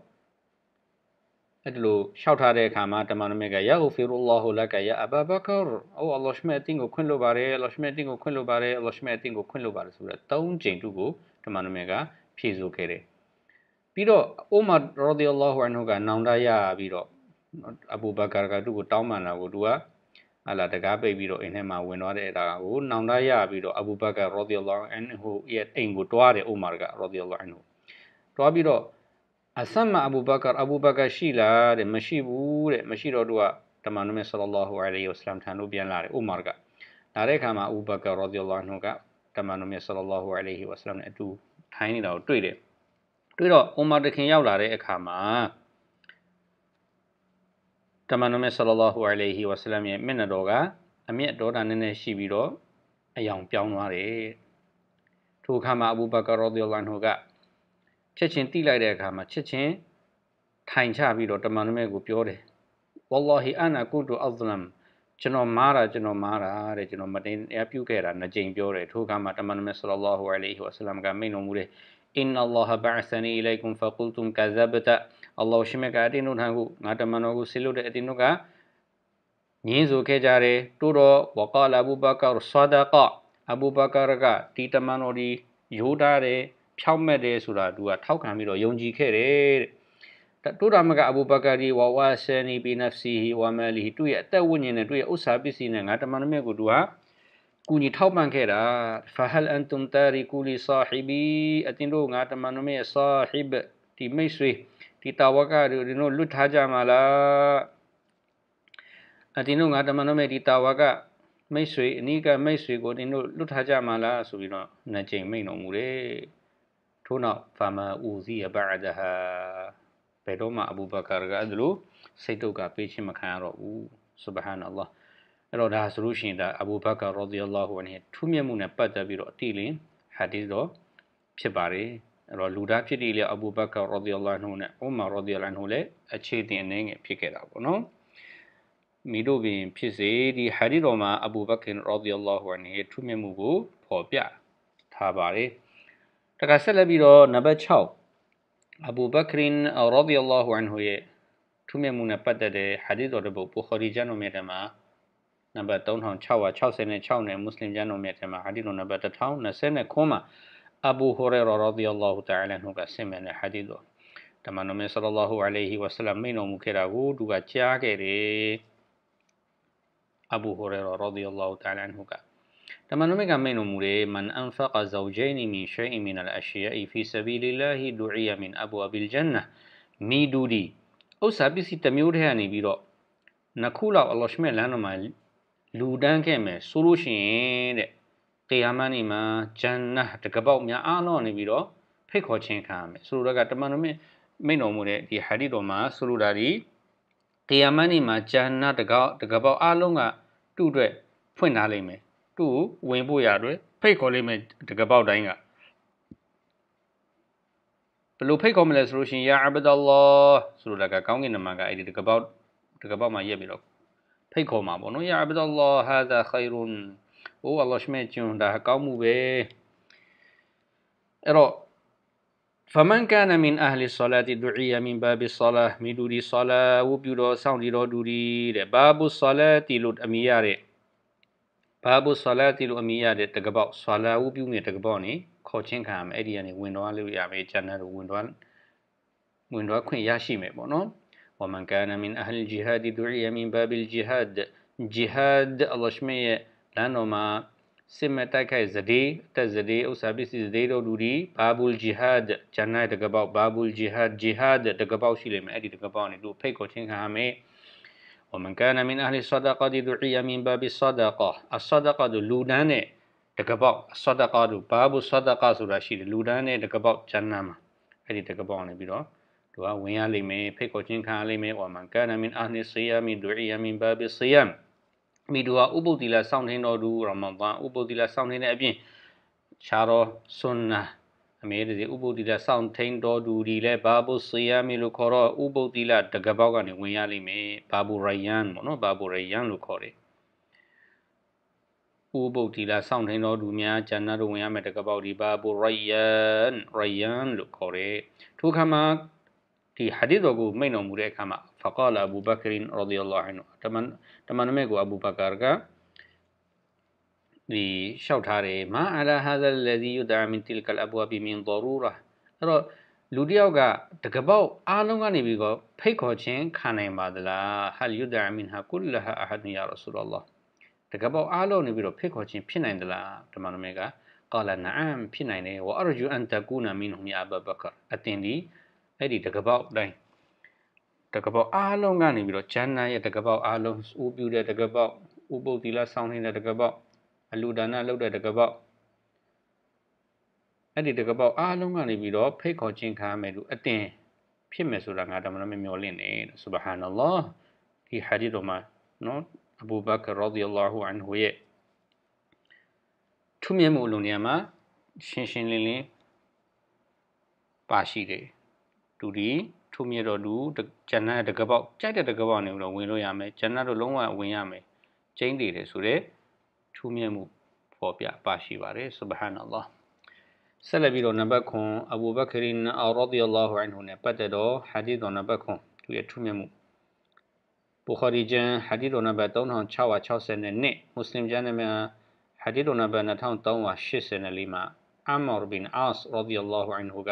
[SPEAKER 1] အဲ့ဒီလိုလျှောက်ထားတဲ့အခါမှာတမန်တော်မြတ်ကယာဂူဖီရူလာဟူလကယာအဘာဘကာအိုအလ္လာဟ်ရှမေအတင်းကိုခွင့်လွှတ်ပါတယ်အလ္လာဟ်ရှမေအတင်းကိုခွင့်လွှတ်ပါတယ်အလ္လာဟ်ရှမေအတင်းကိုခွင့်လွှတ်ပါတယ်ဆိုတော့သုံးချိန်တူကိုတမန်တော်မြတ်ကဖြည့်ဆို့ခဲ့တယ်ပြီးတော့အိုမာရောဒီအလ္လာဟူအန်ဟူကနောင်တရပြီးတော့အဘူဘကာကသူ့ကိုတောင်းပန်တာကိုသူကအလာတကားပိတ်ပြီးတော့အိမ်ထဲမှာဝင်သွားတဲ့အတာကိုနောင်တရပြီးတော့အဘူဘကာရောဒီအလ္လာဟူအန်ဟူရဲ့အိမ်ကိုတွားတယ်အိုမာကရောဒီအလ္လာဟူအန်ဟူတွားပြီးတော့အဆမ်မအဘူဘကာအဘူဘကာရှိလားတဲ့မရှိဘူးတဲ့မရှိတော့သူကတမန်တော်မြတ်ဆလ္လာဟူအလိုင်းဝဆလမ်ထံတို့ပြန်လာတယ်ဥမာကလာတဲ့အခါမှာအဘူဘကာရာဒီယလာဟူကတမန်တော်မြတ်ဆလ္လာဟူအလိုင်းဝဆလမ်နဲ့အတူထိုင်းနေတာကိုတွေ့တယ်တွေ့တော့ဥမာတခင်ရောက်လာတဲ့အခါမှာတမန်တော်မြတ်ဆလ္လာဟူအလိုင်းဝဆလမ်ရဲ့မျက်နှာတော်ကအမျက်တော်တာနည်းနည်းရှိပြီးတော့အယောင်ပြောင်းသွားတယ်ထိုအခါမှာအဘူဘကာရာဒီယလာဟူကချက်ချင်းတိလိုက်တဲ့အခါမှာချက်ချင်းထိုင်ချပြီးတော့တမန်တော်မြတ်ကိုပြောတယ်ဝါလာဟီအနာကုတုအဇလမ်ကျွန်တော်မားတာကျွန်တော်မားတာတဲ့ကျွန်တော်မတင်ရပြုခဲ့တာနှစ်ကြိမ်ပြောတယ်ထိုအခါမှာတမန်တော်မြတ်ဆလ္လာဟူအလိုင်းဝါဆလမ်ကမိန့်တော်မူတယ်အင်အလ္လာဟ်ဘာဆနီအလိုင်ကွမ်ဖကူလ်တုမ်ကဇဘတာအလ္လာဟ်ရှိမကအတင်းတို့ထံကိုငါတမန်တော်ကိုဆေလွတ်တဲ့အတင်းတို့ကညင်းဆိုခဲ့ကြတယ်တိုးတော့ဝကာလအဘူဘကာဆာဒကာအဘူဘကာကတီတမန်တော်ဒီယူတာတယ်ဖြောက်မဲ့တယ်ဆိုတာသူကထောက်ခံပြီးတော့ယုံကြည်ခဲ့တယ်တဲ့တိုးတာမကအဘူဘကာဒီဝါဝါဆန်နီဘီနဖစီဟီဝါမလီသူ့ရဲ့အသက်ဝိညာဉ်နဲ့သူ့ရဲ့ဥစ္စာပစ္စည်းနဲ့ငါတမန်တော်မြတ်ကိုသူကကူညီထောက်ပံ့ခဲ့တာဖဟလ်အန်တုမ်တာရီကူလီဆာဟီဘီအတင်တို့ငါတမန်တော်မြတ်ဆာဟီဘဒီမိတ်ဆွေဒီတာဝကတို့ဒီတို့လွတ်ထားကြမှာလားအတင်တို့ငါတမန်တော်မြတ်ဒီတာဝကမိတ်ဆွေအနိကမိတ်ဆွေကိုတင်တို့လွတ်ထားကြမှာလားဆိုပြီးတော့နှစ်ကြိမ်မိန်တော်မူတယ်ထို့နောက်ဖာမာဦးစီဘအဒဟာဘယ်တော့မှအဘူဘကာကအဲ့လိုစိတ်တုပ်ကပေးခြင်းမခံရတော့ဘူးဆုဘဟာနအလ္လာဟ်အဲ့တော့ဒါဆိုလို့ရှိရင်ဒါအဘူဘကာရာဒီအလ္လာဟူအန်ဟ်ထူးမြတ်မှုနဲ့ပတ်သက်ပြီးတော့အတိလင်ဟာဒီစ်တော့ဖြစ်ပါတယ်အဲ့တော့လူသားဖြစ်တယ်လေအဘူဘကာရာဒီအလ္လာဟူနဲ့ဥမာရာဒီအလ္လာဟူလည်းအခြေတင်နေငယ်ဖြစ်ခဲ့တာပေါ့နော်မိတို့ပင်ဖြစ်စေဒီဟာဒီတော်မှာအဘူဘကာရာဒီအလ္လာဟူအန်ဟ်ထူးမြတ်မှုကိုဖော်ပြထားပါတယ်။တခါဆက်လက်ပြီးတော့နံပါတ်6အဘူဘကရင်ရာဒီအလ္လာဟူအန်ဟူရဲ့ထူးမြတ်မှုနဲ့ပတ်သက်တဲ့ဟာဒီသ်တော်တစ်ပုဒ်ဘူခရီကျမ်းတော်မြတ်ထဲမှာနံပါတ်3666နဲ့မွတ်စလင်ကျမ်းတော်မြတ်ထဲမှာဟာဒီသ်တော်နံပါတ်1029မှာအဘူဟူရေရာရာဒီအလ္လာဟူတအာလာဟူကဆင်မဲ့တဲ့ဟာဒီသ်တော်တမန်တော်မြတ်ဆလ္လာဟူအလိုင်ဟီဝါဆလမ်မိန့်တော်မူခဲ့တာကိုသူကကြားခဲ့တယ်အဘူဟူရေရာရာဒီအလ္လာဟူတအာလာဟူက تمنمك من مري من أنفق زوجين من شيء من الأشياء في سبيل الله دعي من أبواب الجنة ميدودي أو سابسي تميود هاني بيرو نكولا الله شمع لانو ما لودان كيما سلوشين دي قيامان ما جنة تكباو ميا آلو ني بيرو ဖိတ်ခေါ်ခြင်းခံရမယ်ဆိုလိုတာကတမန်တော်မြတ်မိန့်တော်မူတဲ့ဒီဟာဒီတော်မှာဆိုလိုတာဒီကီယာမန်နေမှာဂျန်နာတကောက်တကပေါက်အလုံးကသူ့အတွက်ဖွင့်ထားလိမ့်မယ်သူ့ကိုဝင်ဖို့ရအတွက်ဖိတ်ခေါ်လိမ့်မယ်တကပေါက်တိုင်းကဘလို့ဖိတ်ခေါ်မလဲဆိုလို့ရှင်ယာအဘဒလ္လာဆိုလိုတာကကောင်းကင်နမကအဲ့ဒီတကပေါက်တကပေါက်မှာရက်ပြီးတော့ဖိတ်ခေါ်မှာပေါ့နော်ယာအဘဒလ္လာဟာဒါခိုင်ရွန်အိုးအလ္လာရှ်မဲကျွန်းဒါကောင်းမှုပဲအဲ့တော့ فمن كان من أهل الصلاة دعي من باب الصلاة မိလူဒီ صلاة ဝပြုတော်စောင့်တည်တော်သူဒီတဲ့ باب الصلاة လို့အမည်ရတဲ့ဘာဘုဆလာတီလိုအမည်ရတဲ့တကပေါက်ဆလာဦးပြုမြင်တကပေါက်နေခေါ်ချင်းခံရမယ်အဲ့ဒီကနေဝင်သွားလို့ရမယ်ဂျန်နတ်ကိုဝင်သွားဝင်သွားခွင့်ရရှိမယ်ပေါ့နော်ဝမန်ကာနမင်အဟလ်ဂျီဟာဒီဒူရီယမင်ဘာဘီလ်ဂျီဟာဒ်ဂျီဟာဒ်အလ္လာဟ်ရှမေလန်တော်မှာစစ်မဲ့တိုက်ခိုက်ဇဒီအသက်ဇဒီဥစ္စာပစ္စည်းဇဒီတို့လူဒီဘာဘူလ်ဂျီဟာဒ်ဂျန်နတ်တကပေါက်ဘာဘူလ်ဂျီဟာဒ်ဂျီဟာဒ်တကပေါက်ရှိလိမ့်မယ်အဲ့ဒီတကပေါက်နေတို့ဖိတ်ခေါ်ချင်းခံရမယ် ومن كان من أهل الصدقة دعي من باب الصدقة الصدقة لودان တကပေါက်ဆဒကာတို့ဘာဘူးဆဒကာဆိုတာရှိတယ်လူတန်းနဲ့တကပေါက်ဂျန်နာမှာအဲ့ဒီတကပေါက်နေပြီးတော့သူကဝင်ရလိမ့်မယ်ဖိတ်ခေါ်ခြင်းခံရလိမ့်မယ်ဝါမန်ကာနမင်အာနိဆီယမီဒူအီယမင်ဘာဘီဆီယမ်မိတို့ကဥပုသ္တိလစောင့်နေတော်သူရမန်ဘာဥပုသ္တိလစောင့်နေတဲ့အပြင်ခြားတော်ဆွန်နာအမေဒီဥပုတ်တိလစောင့်ထိန်တော်သူဒီလဲဘာဘုဆေယမီလို့ခေါ်တော့ဥပုတ်တိလတကပေါက်ကနေဝင်ရလိမ့်မယ်ဘာဘူရိုင်ယန်ပေါ့နော်ဘာဘူရိုင်ယန်လို့ခေါ်တယ်ဥပုတ်တိလစောင့်ထိန်တော်သူများဂျန်နတ်တို့ဝင်ရမယ်တကပေါက်ဒီဘာဘူရိုင်ယန်ရိုင်ယန်လို့ခေါ်တယ်ထိုအခါမှာဒီဟာဒီသ်တော်ကိုမိန့်တော်မူတဲ့အခါမှာဖကာလအဘူဘကရင်ရာဒီယัลလာဟ်အန်တမန်တမန်နမဲကိုအဘူဘကာကဒီလျှောက်ထားတယ်မာအလာဟာဇလဇီယူဒါမင်တီလ်ကလ်အဘဝဘီမင်ဒရူရာအဲ့တော့လူတယောက်ကတကပေါက်အားလုံးကနေပြီးတော့ဖိတ်ခေါ်ခြင်းခံနိုင်ပါသလားဟလ်ယူဒါမင်ဟာကုလဟာအဟဒ်ယာရဆူလလာတကပေါက်အားလုံးနေပြီးတော့ဖိတ်ခေါ်ခြင်းဖြစ်နိုင်သလားဒီမှာနမေကကာလနာအမ်ဖြစ်နိုင်တယ်ဝအရဂျူအန်တကူနာမင်ဟူယာဘဘကာအတင်ဒီအဲ့ဒီတကပေါက်တိုင်းတကပေါက်အားလုံးကနေပြီးတော့ဂျန်နာရဲ့တကပေါက်အားလုံးဥပြုတဲ့တကပေါက်ဥပုပ်တီလာဆောင်းနေတဲ့တကပေါက်အလူဒါနလုပ်တဲ့တကပေါက်အဲ့ဒီတကပေါက်အားလုံးကနေပြီးတော့ဖိတ်ခေါ်ခြင်းခံရမယ်လို့အတင်ဖြစ်မယ်ဆိုတာငါတမန်တော်မျှော်လင့်နေဆူဘဟာနလ္လာဒီဟာဒီတော်မှာနော်အဘူဘကာရာဒီအလ္လာဟူအန်ဟူရဲ့ထုမြတ်မှုလုံနေရာမှာရှင်းရှင်းလင်းလင်းပါရှိတယ်သူဒီထုမြတ်တော်လူဂျန်နတ်တကပေါက်ကြိုက်တဲ့တကပေါက်နေလို့ဝင်လို့ရမယ်ဂျန်နတ်တို့လုံးဝဝင်ရမယ်ကျင်းတည်တယ်ဆိုတော့ထူးမြတ်မှုဖော်ပြပါရှိပါတယ်ဆုဘဟာနအလ္လာဟ်ဆက်လက်ပြီးတော့နံပါတ်9အဘူဘကရင်အာရဒီအလ္လာဟူအန်ဟူနဲ့ပတ်သက်တော့ဟာဒီသ်တော်နံပါတ်9သူရဲ့ထူးမြတ်မှုဘူခရီဂျန်ဟာဒီသ်တော်နံပါတ်3662မွတ်စလင်ကျမ်းမှာဟာဒီသ်တော်နံပါတ်2384မှာအမ်မော်ဘင်အာစ်ရာဒီအလ္လာဟူအန်ဟူက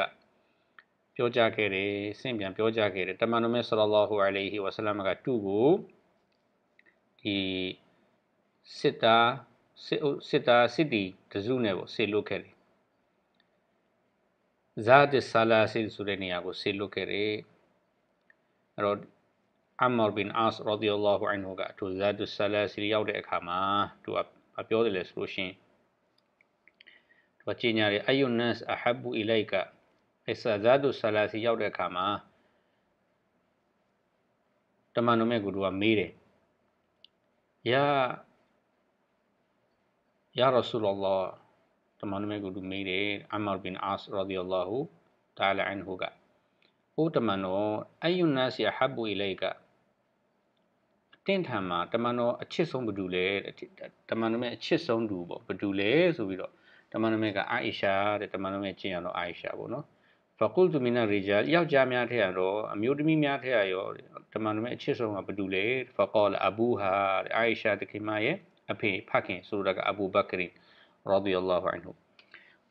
[SPEAKER 1] ပြောကြားခဲ့တယ်ဆင့်ပြန်ပြောကြားခဲ့တယ်တမန်တော်မြတ်ဆလ္လာဟူအလိုင်ဟီဝဆလမ်ကသူ့ကိုဒီစစ်သားစစ်အုပ်စစ်သားစစ်တီတစုနဲ့ပေါ့ဆေလွတ်ခဲ့တယ်ဇာတ်ဆာလာဆင်ဆိုတဲ့နေရာကိုဆေလွတ်ခဲ့တယ်အဲ့တော့အမော်ဘင်အာစ်ရာဒီအလ္လာဟူအန်ဟူကသူဇာတ်ဆာလာဆီရောက်တဲ့အခါမှာသူကပြောတယ်လေဆိုလို့ရှင်သူကကြီးညာတယ်အယုနတ်အဟဘူအီလိုက်ကအစ်ဆာဇာတ်ဆာလာဆီရောက်တဲ့အခါမှာတမန်တော်မြတ်ကသူကမေးတယ်ယာ Ya Rasulullah တမန်တော်ကိုသူမေးတယ်အမာဘင်အာစ်ရာဒီအလ္လာဟူတာလာအန်ဟူကဟိုတမန်တော်အယုနာစီဟဘူအလိုက်ကတင့်ထံမှာတမန်တော်အချစ်ဆုံးဘသူလဲတမန်တော်ရဲ့အချစ်ဆုံးသူပေါ့ဘသူလဲဆိုပြီးတော့တမန်တော်ကအာအိရှာတဲ့တမန်တော်ရဲ့ကျင့်ရတော့အာအိရှာပေါ့နော်ဖကုလ်တူမီနာရီဂျာယောက်ျားများထက်ရတော့အမျိုးသမီးများထက်ရရောတမန်တော်ရဲ့အချစ်ဆုံးကဘသူလဲဖကောလ်အဘူဟာတဲ့အာအိရှာတခင်မရဲ့ أبي باكين سورة أبو بكر رضي الله عنه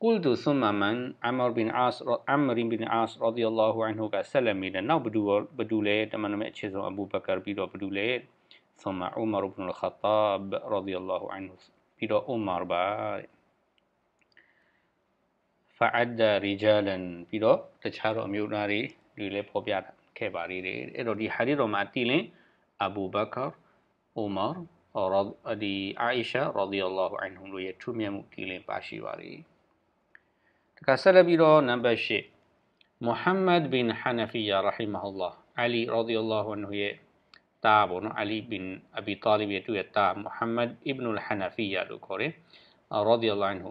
[SPEAKER 1] قلت ثم من عمر بن عاص عمر بن عاص رضي الله عنه قال سلم إلى نو بدولة تمنى ما أتشزو أبو بكر بلا بدولة ثم عمر بن الخطاب رضي الله عنه بلا عمر با فعد رجالا بلا تشهر أميوناري لله بوبيات كباري ري إلو دي حريرو ما أبو بكر عمر ဒီအာရှာရာဒီအလ္လာဟူအန်ဟူတို့ရဲ့ထူးမြတ်မှုဒီလင်ပါရှိပါတယ်။တခါဆက်လက်ပြီးတော့နံပါတ်8မုဟမ္မဒ်ဘင်ဟနဖီယာရဟီမဟူလာအလီရာဒီအလ္လာဟူအန်ဟူရဲ့တာပေါ့နော်အလီဘင်အဘီတာလီဘ်ရဲ့သူ့ရဲ့တာမုဟမ္မဒ်အစ်ဘ်နူလ်ဟနဖီယာလို့ခေါ်တယ်။ရာဒီအလ္လာဟူအန်ဟူ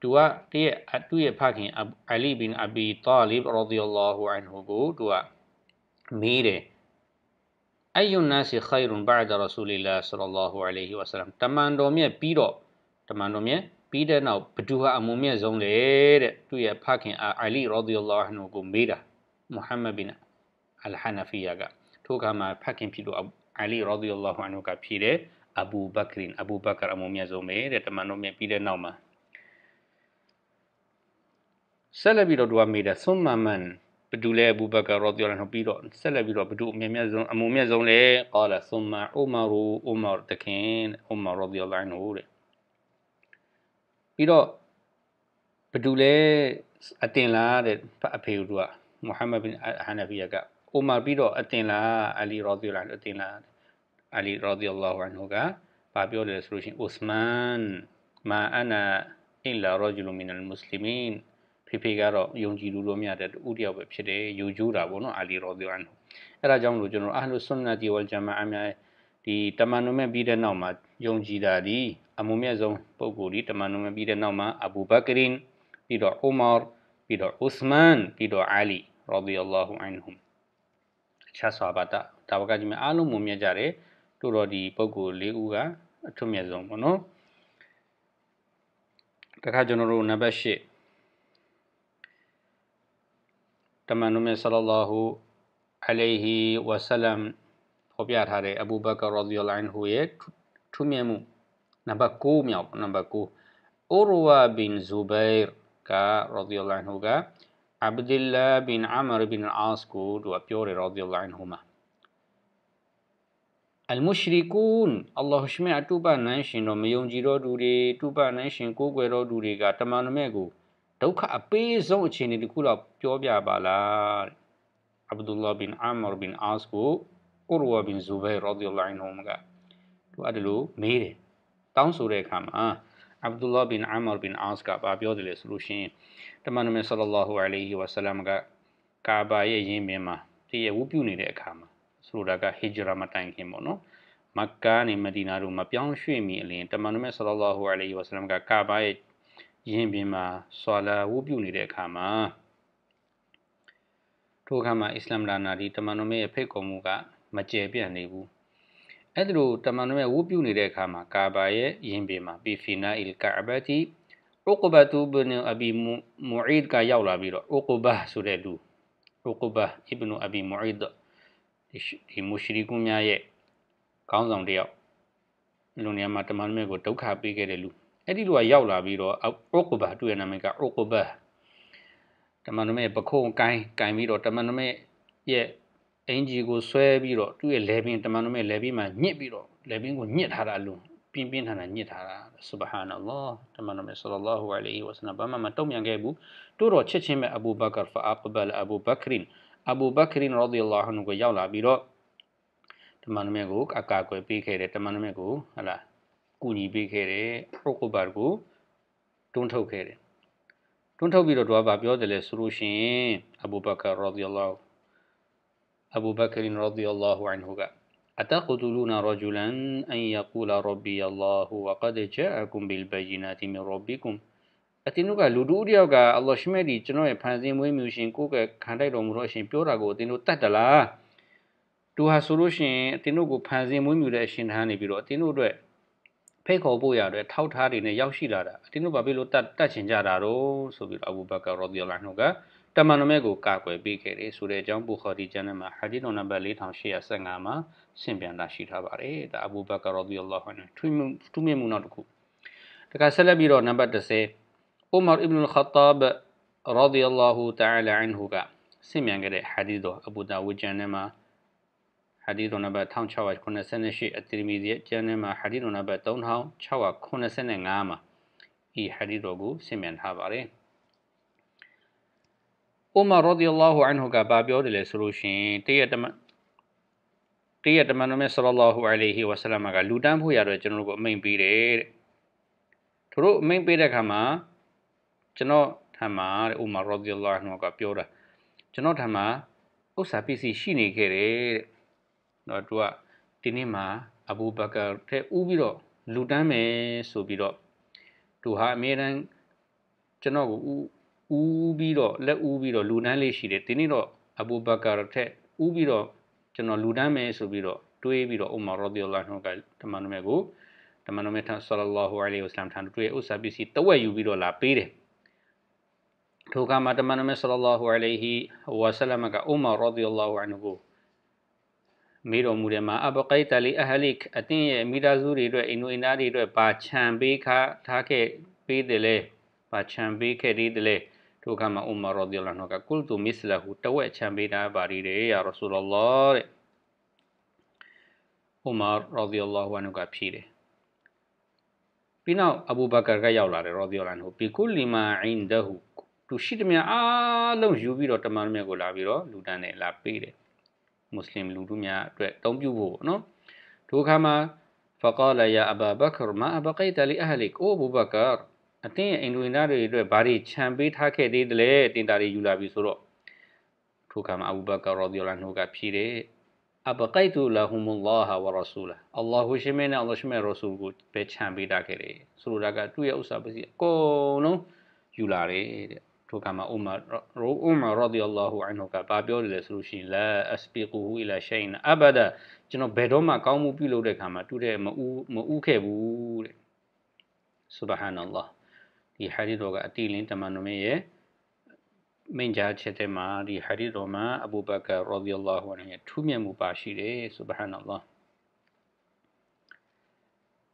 [SPEAKER 1] သူကတည့်ရဲ့သူ့ရဲ့ဖခင်အလီဘင်အဘီတာလီဘ်ရာဒီအလ္လာဟူအန်ဟူကိုသူကမေးတယ်။ أي الناس خير بعد رسول الله صلى الله عليه وسلم تمان رومية بيرو تمان رومية بيرو نو بدوها أمومية زون لير توي أباكين علي رضي الله عنه وقوم بيرا محمد بن الحنفية توقع ما أباكين بيرو علي رضي الله عنه وقوم بيرا أبو بكر أبو بكر أمومية زون لير تمان رومية بيرو نوما سلبي رضوان ميرا ثم من ဘဒူလဲအဘူဘကာရောဒီယလန်ပြီးတော့ဆက်လက်ပြီးတော့ဘဒူအမြင့်မြတ်ဆုံးအမုံမြတ်ဆုံးလဲကာလာသုမာအိုမာရူအိုမာတခင်အိုမာရောဒီယလန်ဟူတဲ့ပြီးတော့ဘဒူလဲအတင်လားတဲ့အဖေတို့ကမုဟမ္မဒ်ဘင်ဟနဖီယာကအိုမာပြီးတော့အတင်လားအလီရောဒီယလန်အတင်လားအလီရောဒီယလာဟူအန်ဟူကဘာပြောလဲဆိုလို့ရှိရင်အိုစမန်မာအနာအီလာရာဂျူလ်မင်အလ်မု슬ီမင်ဖေဖေကတော့ယုံကြည်သူတို့များတဲ့တူတယောက်ပဲဖြစ်တယ်ယူကျူးတာပေါ့နော်အာလီရောဒီအန်အဲ့ဒါကြောင့်မလို့ကျွန်တော်အာဟလုဆွန်နာတီဝလ်ဂျမာအများဒီတမန်တော်မဲ့ပြီးတဲ့နောက်မှာယုံကြည်တာဒီအမှုမြတ်ဆုံးပုဂ္ဂိုလ်ဒီတမန်တော်မဲ့ပြီးတဲ့နောက်မှာအဘူဘကရင်ပြီးတော့အိုမာပြီးတော့ဥစမန်ပြီးတော့အာလီရောဒီအလ္လာဟူအန်ဟွမ်အခြားဆာဘာတာတာဝကကြီးမအားလုံးမုံမြတ်ကြတယ်တို့တော့ဒီပုဂ္ဂိုလ်၄ဦးကအထွတ်မြတ်ဆုံးပေါ့နော်တခါကျွန်တော်တို့နံပါတ်၈တမန်တော်မြတ်ဆလလာဟုအလိုင်ဟီဝဆလမ်ဖော်ပြထားတဲ့အဘူဘကာရာဒီယလိုင်းဟူရဲ့ထူးမြတ်မှုနံပါတ်6မြောက်နံပါတ်6အိုရဝါဘင်ဇူဘိုင်ကာရာဒီယလိုင်းဟူကအဗ်ဒူလာဘင်အမရဘင်အာစ်ကိုသူကပြောတယ်ရာဒီယလိုင်းဟူမှာ المشركون အလ္လာဟ်ရှမေအတူပနန်းရှင်တို့မယုံကြည်တော့သူတွေတူပနန်းရှင်ကိုးကွယ်တော့သူတွေကတမန်တော်မြတ်ကိုဒုက္ခအပေးဆုံးအခြေအနေတစ်ခုတော့ပြောပြပါလားအဗ်ဒူလာဘင်အာမာဘင်အာစ်ကိုအိုရဝဘင်ဇူဘဲရာဒီယလိုင်ဟောမကသူအဲ့ဒါလိုမေးတယ်တောင်းဆိုတဲ့အခါမှာအဗ်ဒူလာဘင်အာမာဘင်အာစ်ကဘာပြောတယ်လဲဆိုလို့ရှိရင်တမန်တော်မြတ်ဆလလောဟူအလိဟီဝါဆလမ်ကကာဘာရဲ့ယင်းပင်မှာတည်ရဝုပြုနေတဲ့အခါမှာဆိုလိုတာကဟီဂျရာမတိုင်ခင်ပေါ့နော်မက္ကာနဲ့မဒီနာတို့မပြောင်းရွှေ့မီအလင်းတမန်တော်မြတ်ဆလလောဟူအလိဟီဝါဆလမ်ကကာဘာရဲ့ယင်းပင်မှာဆွာလာဝုပြုနေတဲ့အခါမှာထိုအခါမှာအစ္စလမ်လာနာဒီတမန်တော်ရဲ့ဖိတ်ခေါ်မှုကမကျေပြန့်နေဘူးအဲ့ဒါလိုတမန်တော်ရဲ့ဝုပြုနေတဲ့အခါမှာကာဘာရဲ့ယင်းပင်မှာပီဖီနာအီလ်ကာဘတီဥကဘတူဘနအဘီမူအီဒ်ကရောက်လာပြီးတော့ဥကဘဆိုတဲ့လူဥကဘအီဘနအဘီမူအီဒ်ဒီမူရှရီကုများရဲ့ခေါင်းဆောင်တယောက်လူနေရာမှာတမန်တော်ကိုဒုက္ခပေးခဲ့တဲ့လူအဲ့ဒီလူကရောက်လာပြီးတော့ဥက္ကဘာသူ့ရဲ့နာမည်ကဥက္ကဘာတမန်တော်ရဲ့ပခုံးကိုင်းကင်ပြီးတော့တမန်တော်ရဲ့အင်ဂျီကိုဆွဲပြီးတော့သူ့ရဲ့လေပင်တမန်တော်ရဲ့လေပင်မှာညှစ်ပြီးတော့လေပင်ကိုညှစ်ထားတာလူပြင်းပြင်းထန်ထန်ညှစ်ထားတာဆုဘဟာနလ္လာတမန်တော်မြတ်ဆလ္လာဟူအလိဟီဝဆလမ်ဘာမှမတုံ့ပြန်ခဲ့ဘူးတို့တော့ချက်ချင်းပဲအဘူဘကာဖာအကဘလအဘူဘကရင်အဘူဘကရင်ရာဒီအလ္လာဟ်အန်ကိုရောက်လာပြီးတော့တမန်တော်မြတ်ကိုအကာအကွယ်ပေးခဲ့တယ်တမန်တော်မြတ်ကိုဟလာကူညီပေးခဲ့တဲ့ပရိုကိုပါကိုတွန်းထုတ်ခဲ့တယ်တွန်းထုတ်ပြီးတော့သူကပြောတယ်လေဆိုလို့ရှိရင်အဘူဘကာရာဒီအလ္လာဟ်အဘူဘကာရရာဒီအလ္လာဟ်အန်ဟူကအတကူတူလူနာရဂျူလန်အန်ယကူလာရဘီအလ္လာဟ်ဝကဒ်ဂျာအကွမ်ဘီလ်ဘယီနာတီမင်ရဘီကွမ်အတင်းတို့ကလူတူတယောက်ကအလ္လာဟ်ရှမဲဒီကျွန်တော်ရဲ့ဖန်ဆင်းမွေးမြူရှင်ကိုယ်ကခံတိုက်တော်မူတော့ရှင်ပြောတာကိုအတင်းတို့တတ်တလားသူဟာဆိုလို့ရှိရင်အတင်းတို့ကိုဖန်ဆင်းမွေးမြူတဲ့အရှင်ထမ်းနေပြီးတော့အတင်းတို့အတွက်ဖိတ်ခေါ်ဖို့ရတဲ့ထောက်ထားတွေနဲ့ရောက်ရှိလာတာအတင်းတို့ဘာဖြစ်လို့တတ်တတ်ချင်ကြတာတော့ဆိုပြီးတော့အဘူဘကာရောဒီအလာနှုတ်ကတမန်တော်မြတ်ကိုကာကွယ်ပေးခဲ့တယ်ဆိုတဲ့အကြောင်းဘူခါဒီကျမ်းထဲမှာဟာဒီတော်နံပါတ်4855မှာရှင်းပြလာရှိထားပါတယ်ဒါအဘူဘကာရောဒီအလာဟန်ထွင်းတူးမြင့်မှုနောက်တစ်ခုတခါဆက်လက်ပြီးတော့နံပါတ်30အိုမာအစ်ဘ်နူလ်ခတ်တာဘရောဒီအလာဟူတာအလာအန်ဟူကရှင်းပြန်ခဲ့တဲ့ဟာဒီတော်အဘူဒါဝီကျမ်းထဲမှာဟာဒီသ်နံပါတ်1698အတ္တရမီဒီရဲ့ကျမ်းထဲမှာဟာဒီသ်နံပါတ်3685မှာဤဟာဒီသ်တော်ကိုဆင်မြင်ထားပါတယ်။ Umar radiyallahu anhu ကဘာပြောတယ်လဲဆိုလို့ရှင်တည့်ရတမတည့်ရတမန်တော်မြတ်ဆလ္လာဟူအလိုင်ဟီဝါဆလမ်ကလူတန်းဖို့ရတော့ကျွန်တော်တို့ကိုအမိန့်ပေးတယ်တဲ့။သူတို့အမိန့်ပေးတဲ့အခါမှာကျွန်တော်ထံမှာတဲ့ Umar radiyallahu anhu ကပြောတာကျွန်တော်ထံမှာဥစ္စာပစ္စည်းရှိနေခဲ့တယ်တဲ့နော်သူကဒီနေ့မှာအဘူဘကာထဲဥပြီးတော့လူတန်းမယ်ဆိုပြီးတော့သူဟာအမြဲတမ်းကျွန်တော်ကိုဥဥပြီးတော့လက်ဥပြီးတော့လူတန်းလေးရှိတယ်ဒီနေ့တော့အဘူဘကာထဲဥပြီးတော့ကျွန်တော်လူတန်းမယ်ဆိုပြီးတော့တွေးပြီးတော့ဥမာရာဒီအလ္လာဟ်ဟူကတမန်တော်မြတ်ကိုတမန်တော်မြတ်ဆလလာဟူအလိဝစလမ်ထံတွေ့ဥစ္စာပစ္စည်းတဝက်ယူပြီးတော့လာပေးတယ်ထိုကမှာတမန်တော်မြတ်ဆလလာဟူအလိဟီဝါဆလမ်ကဥမာရာဒီအလ္လာဟူအန်ဟူမေးတော်မူတယ်မှာအဘကိတလီအဟလိကအတင်းရဲ့မိသားစုတွေအတွက်အင်ဒိုအင်နာတွေအတွက်ပါခြံပေးခါထားခဲ့ပေးတယ်လေပါခြံပေးခဲ့သေးတယ်လေထိုအခါမှာဥမာရာဒီလာနောကကုလ်တူမစ်လဟူတဝက်ခြံပေးတာပါရီတယ်ရာရဆူလလာတဲ့ဥမာရာဒီလာဟူအန်ကဖြေတယ်ပြီးနောက်အဘူဘကာကရောက်လာတယ်ရာဒီလာနောဘီကုလီမာအင်ဒဟူသူရှိသမျှအားလုံးယူပြီးတော့တမန်တော်မြတ်ကိုလာပြီးတော့လူတန်းနဲ့လာပေးတယ်မွတ်စလင်လူထုများအတွက်အသုံးပြုဖို့နော်ဒီအခါမှာ فقال يا أبا بكر ما أبقيت لأهلك أو أبو بكر အတင်းရဲ့အိမ်လူသားတွေအတွက်ဘာတွေခြံပေးထားခဲ့သေးတယ်လဲတင်တာတွေယူလာပြီဆိုတော့ထိုအခါမှာအဘူဘကာရာဒီယလာဟူကဖြေတယ်အဘကိုက်တူလာဟူမူလာဟာဝရဆူလာအလ္လာဟူရှိမဲနဲ့အလ္လာရှိမဲရဆူလ်ကိုပဲခြံပေးထားခဲ့တယ်ဆိုလိုတာကသူ့ရဲ့ဥစ္စာပစ္စည်းအကုန်လုံးယူလာတယ်တဲ့ထိုကမှာဥမာရူဥမာရာဒီအလ္လာဟူအန်ဟူကဘာပြောတယ်လဲဆိုလို့ရှိရင်လာအစပီကူဟူအီလာရှိုင်အဘဒကျွန်တော်ဘယ်တော့မှကောင်းမှုပြုလုပ်တဲ့ခါမှာတူတဲ့မဥမဥခဲ့ဘူးတဲ့ဆူဘဟာနအလ္လာဒီဟာဒီတော်ကအတိလင်းတမန်တော်မင်းရဲ့မင်ကြားချက်တဲ့မှာဒီဟာဒီတော်မှာအဘူဘကာရာဒီအလ္လာဟူအန်ဟူရဲ့ထူးမြတ်မှုပါရှိတယ်ဆူဘဟာနအလ္လာ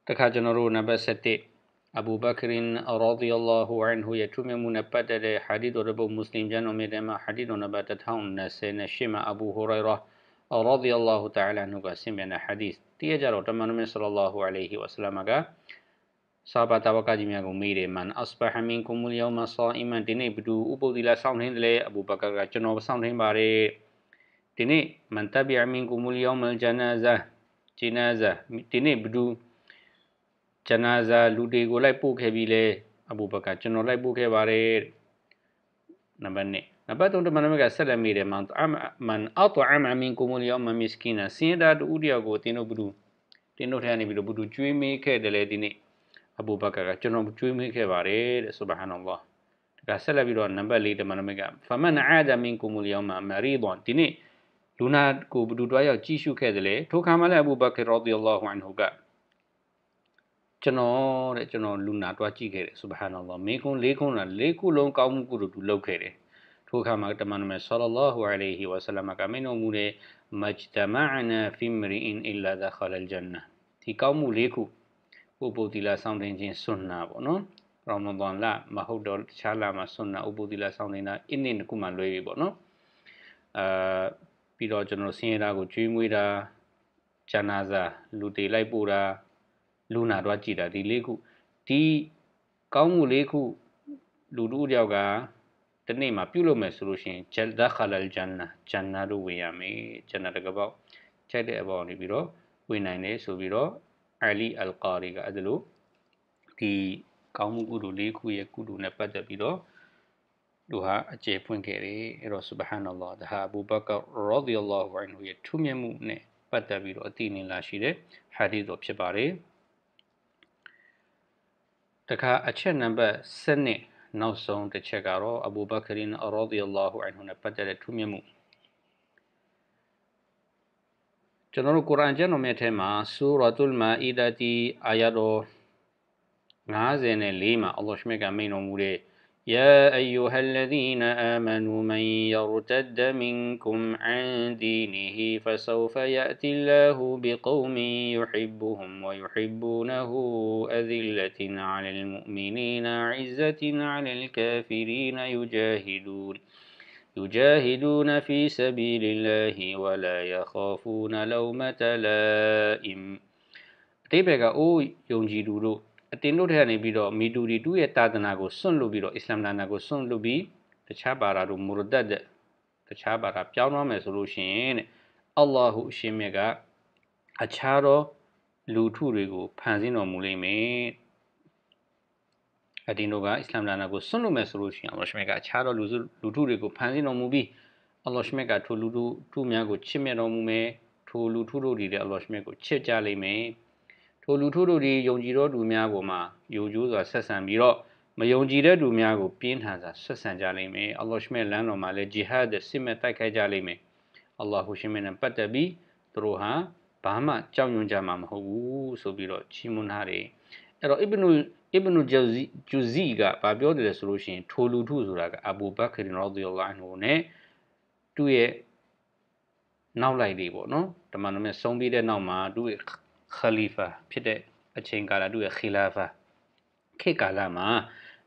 [SPEAKER 1] တခါကျွန်တော်တို့နံပါတ်7 أبو بكر رضي الله عنه يتمم نبتد حديد ربو مسلم جنو مدما حديد نبتد هون سنشم أبو هريرة رضي الله تعالى عنه قسم بنا حديث تيجارو تمنم صلى الله عليه وسلم قال صحابة تاوكا جميع ميري من أصبح منكم اليوم صائما ديني بدو أبو دلا ساونهن لي أبو بكر جنو ساونهن باري ديني من تبع منكم اليوم الجنازة جنازة ديني بدو ဂျနာဇာလူတွေကိုလိုက်ပို့ခဲ့ပြီးလဲအဘူဘကာကျွန်တော်လိုက်ပို့ခဲ့ပါတယ်နံပါတ်1နံပါတ်3တမန်တော်ကဆက်လက်မိတယ်မန်အမန်အတအမ်မင်ကုမလျောမမစ်ကီနာစင်ဒါတူဒီယောကိုတင်းတို့ဘူးတင်းတို့ထဲကနေပြီးတော့ဘူးကျွေးမေးခဲ့တယ်လေဒီနေ့အဘူဘကာကကျွန်တော်ကျွေးမေးခဲ့ပါတယ်တဲ့ဆုဘဟာနလ္လာဒါဆက်လက်ပြီးတော့နံပါတ်4တမန်တော်ကဖမန်အာဒမင်ကုမလျောမမရီဒွန်ဒီနေ့လူနာကိုဘူးတွားရောက်ကြီးစုခဲ့တယ်လေထိုခါမှလည်းအဘူဘကာရာဒီအလ္လာဟူအန်ဟူကကျွန်တော်တဲ့ကျွန်တော်လူနာတွားကြည့်ခဲ့တယ်ဆုဘဟာနလ္လာမင်းကုန်းလေးကုန်းလားလေးခုလုံးကောင်းမှုကုလို့သူလုပ်ခဲ့တယ်ထိုအခါမှာတမန်တော်မြတ်ဆလ္လာဟူအလိုင်ဟီဝါဆလမ်ကမင်းတို့မူတဲ့မဂျ်တမအနာဖီမရီအင်အီလာဒခလလ်ဂျန်နာဒီကောင်းမှုလေးခုပုပ်ပုတ်တီလာဆောင်တင်ခြင်းဆွန်နာပေါ့နော်ရမဒန်လမဟုတ်တော့တခြားလမှာဆွန်နာဥပုတ်တီလာဆောင်တင်တာအင်းင်းတစ်ခုမှလွဲပြီပေါ့နော်အာပြီးတော့ကျွန်တော်ဆင်းရဲတာကိုကျွေးမွေးတာဂျာနာဇာလူတေလိုက်ပို့တာလူနာတော့ကြည်တာဒီလေးခုဒီကောင်းမှုလေးခုလူတို့ယောက်ကတနေ့မှာပြုလုပ်မယ်ဆိုလို့ရှိရင်ဂျန်ဒါခလလ်ဂျန်နာဂျန်နာတို့ဝင်ရမယ်ဂျန်နာတကပေါ့ခြိုက်တဲ့အပေါ်နေပြီးတော့ဝင်နိုင်တယ်ဆိုပြီးတော့အလီအလ်ကာရီကအဲ့ဒါလို့ဒီကောင်းမှုကုတို့လေးခုရဲ့ကုတို့နဲ့ပတ်သက်ပြီးတော့သူဟာအကျေဖွင့်ခဲ့တယ်အဲ့တော့ subhanallah ဒါဟာအဘူဘကာရာဒီအလ္လာဟူအန်ဟူရဲ့ထူးမြတ်မှုနဲ့ပတ်သက်ပြီးတော့အတိအနင်လာရှိတဲ့ဟာဒီသ်တော်ဖြစ်ပါတယ်။တခါအချက်နံပါတ်7နောက်ဆုံးတစ်ချက်ကတော့အဘူဘကရင်ရာဒီအလ္လာဟူအန်ဟူနဲ့ပတ်သက်တဲ့ထူးမြတ်မှုကျွန်တော်တို့ကုရ်အာန်ကျမ်းတော်မြတ်ထဲမှာဆူရတုလ်မာအီဒတီအာယာတော်54မှာအလ္လာဟ်ရှမေကမိန်တော်မူတဲ့ يا أيها الذين آمنوا من يرتد منكم عن دينه فسوف يأتي الله بقوم يحبهم ويحبونه أذلة على المؤمنين عزة على الكافرين يجاهدون يجاهدون في سبيل الله ولا يخافون لومة لائم အတင်တို့ထက်နေပြီးတော့မီတူဒီတူရဲ့တာသနာကိုစွန့်လွတ်ပြီးတော့အစ္စလာမ်နာကိုစွန့်လွတ်ပြီးတခြားဘာသာတို့မူရဒတ်တဲ့တခြားဘာသာပြောင်းသွားမယ်ဆိုလို့ရှိရင်တဲ့အလ္လာဟုအရှင်မြတ်ကအခြားသောလူထုတွေကိုဖန်ဆင်းတော်မူလိမ့်မယ်အတင်တို့ကအစ္စလာမ်နာကိုစွန့်လွတ်မယ်ဆိုလို့ရှိရင်အလ္လာရှင်မြတ်ကအခြားသောလူစုလူထုတွေကိုဖန်ဆင်းတော်မူပြီးအလ္လာရှင်မြတ်ကထိုလူထုထုများကိုချစ်မြတ်တော်မူမယ်ထိုလူထုတို့တွေလည်းအလ္လာရှင်မြတ်ကိုချစ်ကြလိမ့်မယ်။ထိုလူထုတို့သည်ယုံကြည်သောသူများကိုမှယိုကျိုးစွာဆက်ဆံပြီးတော့မယုံကြည်တဲ့သူများကိုပြင်းထန်စွာဆက်ဆံကြလိမ့်မယ်။အလ္လာဟ်ရှင်ရဲ့လမ်းတော်မှာလည်းဂျီဟတ်စစ်မဲ့တိုက်ခိုက်ကြလိမ့်မယ်။အလ္လာဟ်ရှင်ရဲ့နဲ့ပတ်သက်ပြီးသူတို့ဟာဘာမှကြောက်ရွံ့ကြမှာမဟုတ်ဘူးဆိုပြီးတော့ချီးမွမ်းထားတယ်။အဲ့တော့အစ်ဘနူအစ်ဘနူဂျူဇီဂျူဇီကဘာပြောတယ်လဲဆိုလို့ရှိရင်ထိုလူထုဆိုတာကအဘူဘက္ခရ်ရာဒီယัลလာဟ်အန်ဟူနဲ့သူ့ရဲ့နောက်လိုက်တွေပေါ့နော်တမန်တော်မြတ်ဆုံးပြီးတဲ့နောက်မှာသူ့ခလီဖာဖြစ်တဲ့အချိန်ကာလသူ့ရဲ့ခီလာဖာခေတ်ကာလမှာ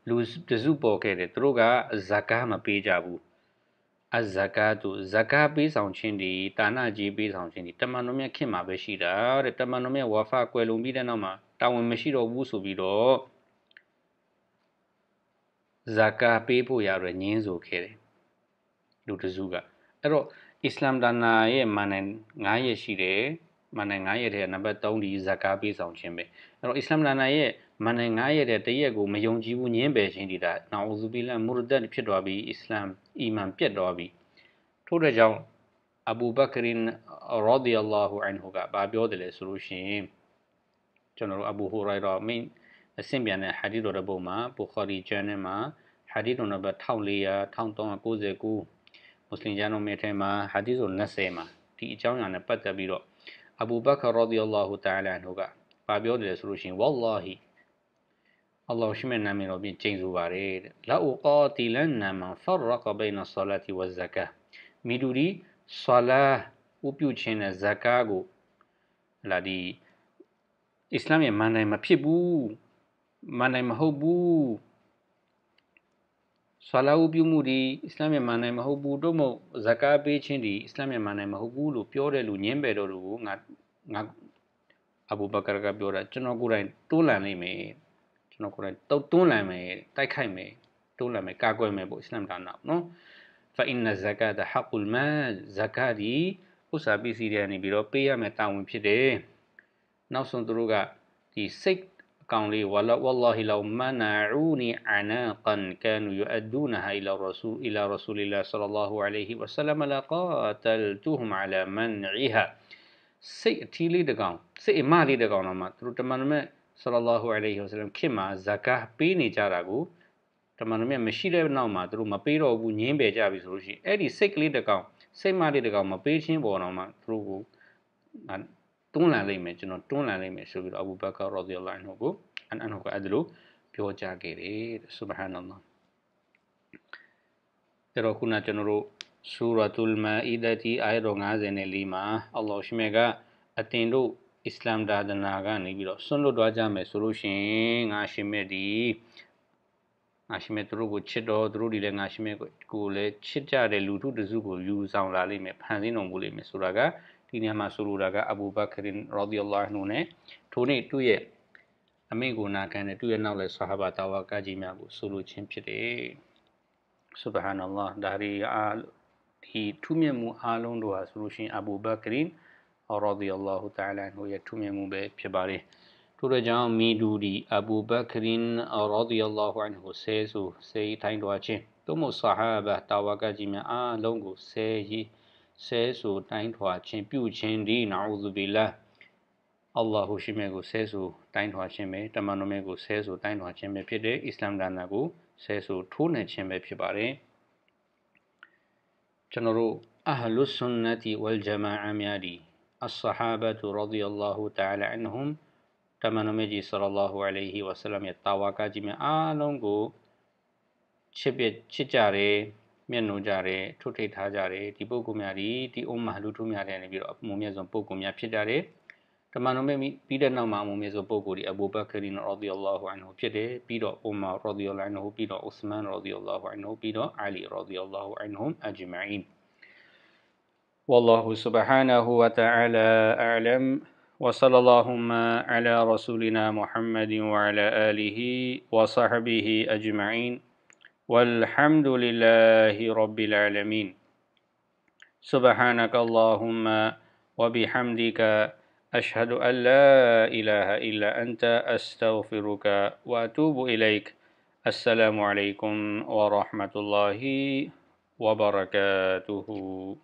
[SPEAKER 1] လူတစုပေါ်ခဲ့တယ်သူတို့ကဇကာမပေးကြဘူးအဇကာတုဇကာပေးဆောင်ခြင်းဒီတာနာကြီးပေးဆောင်ခြင်းဒီတမန်တော်မြတ်ခင်မှာပဲရှိတာတဲ့တမန်တော်မြတ်ဝါဖာကွယ်လွန်ပြီးတဲ့နောက်မှာတာဝန်မရှိတော့ဘူးဆိုပြီးတော့ဇကာပေးဖို့ရရညင်းဆိုခဲ့တယ်လူတစုကအဲ့တော့အစ္စလာမ်ဒါနာရဲ့မာနန်9ရက်ရှိတယ်မန်နိုင်ငံရဲ့တဲ့နံပါတ်3ဒီဇကာပေးဆောင်ခြင်းပဲအဲ့တော့အစ္စလာမ်နိုင်ငံရဲ့မန်နိုင်ငံရဲ့တဲ့တရက်ကိုမယုံကြည်ဘူးညင်းပယ်ခြင်းဒီတာနာအူဇူဘီလန်မူရဒတ်ဖြစ်သွားပြီးအစ္စလာမ်အီမန်ပြတ်သွားပြီးထို့တဲ့ကြောင့်အဘူဘကရင်ရာဒီအလာဟူအန်ဟူကဘာပြောတယ်လဲဆိုလို့ရှိရင်ကျွန်တော်တို့အဘူဟူရိုင်ရာမင်းအဆင့်ပြန်တဲ့ဟာဒီတော်တဲ့ပုံမှာဘူခါရီကျမ်းထဲမှာဟာဒီတော်နံပါတ်1400 1399မွတ်စလင်ကျမ်းတော်မြတ်ထဲမှာဟာဒီဆို20မှာဒီအကြောင်းအရာနဲ့ပတ်သက်ပြီးတော့အဘူဘကာရာဒီအလ္လာဟူတအာလာအန်ဟူကဘာပြောတယ်လဲဆိုလို့ရှိရင်ဝါလာဟီအလ္လာဟ်ရှိမဲ့နာမည်တော်ဖြင့်ကျင့်ဆိုပါတယ်တဲ့လာအူကာတီလန်နာမန်ဖရကဘိုင်နဆလာတီဝဇကာမီဒူဒီဆလာဥပြုခြင်းနဲ့ဇကာကိုလာဒီအစ္စလာမ်ရဲ့မန်တိုင်းမဖြစ်ဘူးမန်တိုင်းမဟုတ်ဘူးဆလာဟုပြုမှုဒီအစ္စလာမ်မြန်မာနိုင်ငံမဟုတ်ဘူးတို့မဟုတ်ဇကာပေးခြင်းဒီအစ္စလာမ်မြန်မာနိုင်ငံမဟုတ်ဘူးလို့ပြောတဲ့လူညင်းပယ်တော်တွေကိုငါငါအဘူဘကာကပြောတာကျွန်တော်ကိုယ်တိုင်တိုးလန်နေမယ်ကျွန်တော်ကိုယ်တိုင်တုတ်တွန်းလန်မယ်တိုက်ခိုက်မယ်တိုးလန်မယ်ကာကွယ်မယ်ပေါ့အစ္စလာမ်ဒါနောက်နော်ဖအင်နဇကာတဟကုလ်မာဇကာဒီဥစ္စာပစ္စည်းတွေကနေပြီးတော့ပေးရမယ်တာဝန်ဖြစ်တယ်နောက်ဆုံးသူတို့ကဒီစိတ်ကောင်လေးဝလာဝလာဟီလောမနာအူနီအနာကန်ကန်ယူအဒူနဟီလောရဆူအီလာရဆူလီလာဆလလာဟူအလိုင်ဟီဝဆလမ်လာကာတလ်တူဟမ်အလာမန်အီဟာစိတ်အထီးလေးတကောင်စိတ်အမလေးတကောင်တော့မှသူတို့တမန်တော်မြတ်ဆလလာဟူအလိုင်ဟီဝဆလမ်ခင်မှာဇကာပေးနေကြတာကိုတမန်တော်မြတ်မရှိတဲ့နောက်မှာသူတို့မပေးတော့ဘူးညင်းပယ်ကြပြီဆိုလို့ရှိရင်အဲ့ဒီစိတ်ကလေးတကောင်စိတ်မလေးတကောင်မပေးခြင်းပေါ်တော့မှသူတို့ကိုတွန်းလှန်လိုက်မယ်ကျွန်တော်တွန်းလှန်လိုက်မယ်ဆိုပြီးတော့အဘူဘကာရာဒီယလာဟူကိုအန်အန်ဟူကအဲ့ဒါလိုပြောကြားခဲ့တယ်ဆူဘဟာနလ္လာဒါတော့ခုနကျွန်တော်တို့ဆူရတုလ်မာအီဒတီအာယတ်54မှာအလ္လာဟ်ရှမေကအတင်တို့အစ္စလာမ်ဒါသနာကနေပြီးတော့ဆွန့်လွတ်သွားကြမယ်ဆိုလို့ရှင်ငါရှင်မြတ်ဒီငါရှင်မြတ်တို့ကိုချစ်တော်တို့ဒီလည်းငါရှင်မြတ်ကိုလည်းချစ်ကြတဲ့လူထုတစုကိုယူဆောင်လာလိမ့်မယ်ဖန်ဆင်းတော်မူလိမ့်မယ်ဆိုတာကဒီနေရာမှာဆိုလိုတာကအဘူဘခရင်ရာဒီအလ္လာဟ်နုနဲ့ထိုနေ့သူ့ရဲ့အမိကိုနာခံတဲ့သူ့ရဲ့နောက်လဲဆဟာဘာတာဝါကကြီးများကိုဆိုလိုခြင်းဖြစ်တယ်။ Subhanallah ဒါရီအာဒီထူးမြတ်မှုအားလုံးတို့ဟာဆိုလို့ရှိရင်အဘူဘခရင်ရာဒီအလ္လာဟ်တာလာနုရဲ့ထူးမြတ်မှုပဲဖြစ်ပါလေ။ထို့ကြောင့်မီဒူဒီအဘူဘခရင်ရာဒီအလ္လာဟ်အန်ဟူဆဲဆူဆေးထိုင်းတော်ချင်းသို့မဟုတ်ဆဟာဘာတာဝါကကြီးများအားလုံးကိုဆဲရေးဆဲဆိုတိုင်းထွာခြင်းပြုခြင်းဒီနာဥဇူဘီလာအလ္လာဟူရှိမဲကိုဆဲဆိုတိုင်းထွာခြင်းပဲတမန်တော်မဲကိုဆဲဆိုတိုင်းထွာခြင်းပဲဖြစ်တယ်အစ္စလမ်ဒါနာကိုဆဲဆိုထိုးနှံခြင်းပဲဖြစ်ပါတယ်ကျွန်တော်တို့အဟလုဆွန်နတီဝလ်ဂျမာအာများဒီအဆဟာဘတ်ရဒီအလ္လာဟူတအာလာအန်ဟွမ်တမန်တော်မဲကြီးဆလ္လာဟူအလိုင်ဟီဝဆလမ်ရဲ့တာဝါကာကြီးများအားလုံးကိုချစ်ပြချစ်ကြတယ်မျက်နှာကြတယ်ထုထိတ်ထားကြတယ်ဒီပုဂ္ဂိုလ်များဒီဒီအုံးမှာလူထုများတဲ့နေပြီးတော့အမုံမြတ်ဆုံးပုဂ္ဂိုလ်များဖြစ်ကြတယ်တမန်တော်မြတ်ပြီးတဲ့နောက်မှာအမုံမြတ်ဆုံးပုဂ္ဂိုလ်ဒီအဘူဘက္ကရီနော်ရာဒီအလ္လာဟူအန်ဟူဖြစ်တယ်ပြီးတော့အူမာရာဒီအလ္လာဟူအန်ဟူပြီးတော့အူစမန်ရာဒီအလ္လာဟူအန်ဟူပြီးတော့အလီရာဒီအလ္လာဟူအန်ဟူအဂျမိုင် والله سبحانه وتعالى أعلم وصلى اللهم على رسولنا محمد وعلى آله وصحبه أجمعين والحمد لله رب العالمين سبحانك اللهم وبحمدك أشهد أن لا إله إلا أنت أستغفرك وأتوب إليك السلام عليكم ورحمة الله وبركاته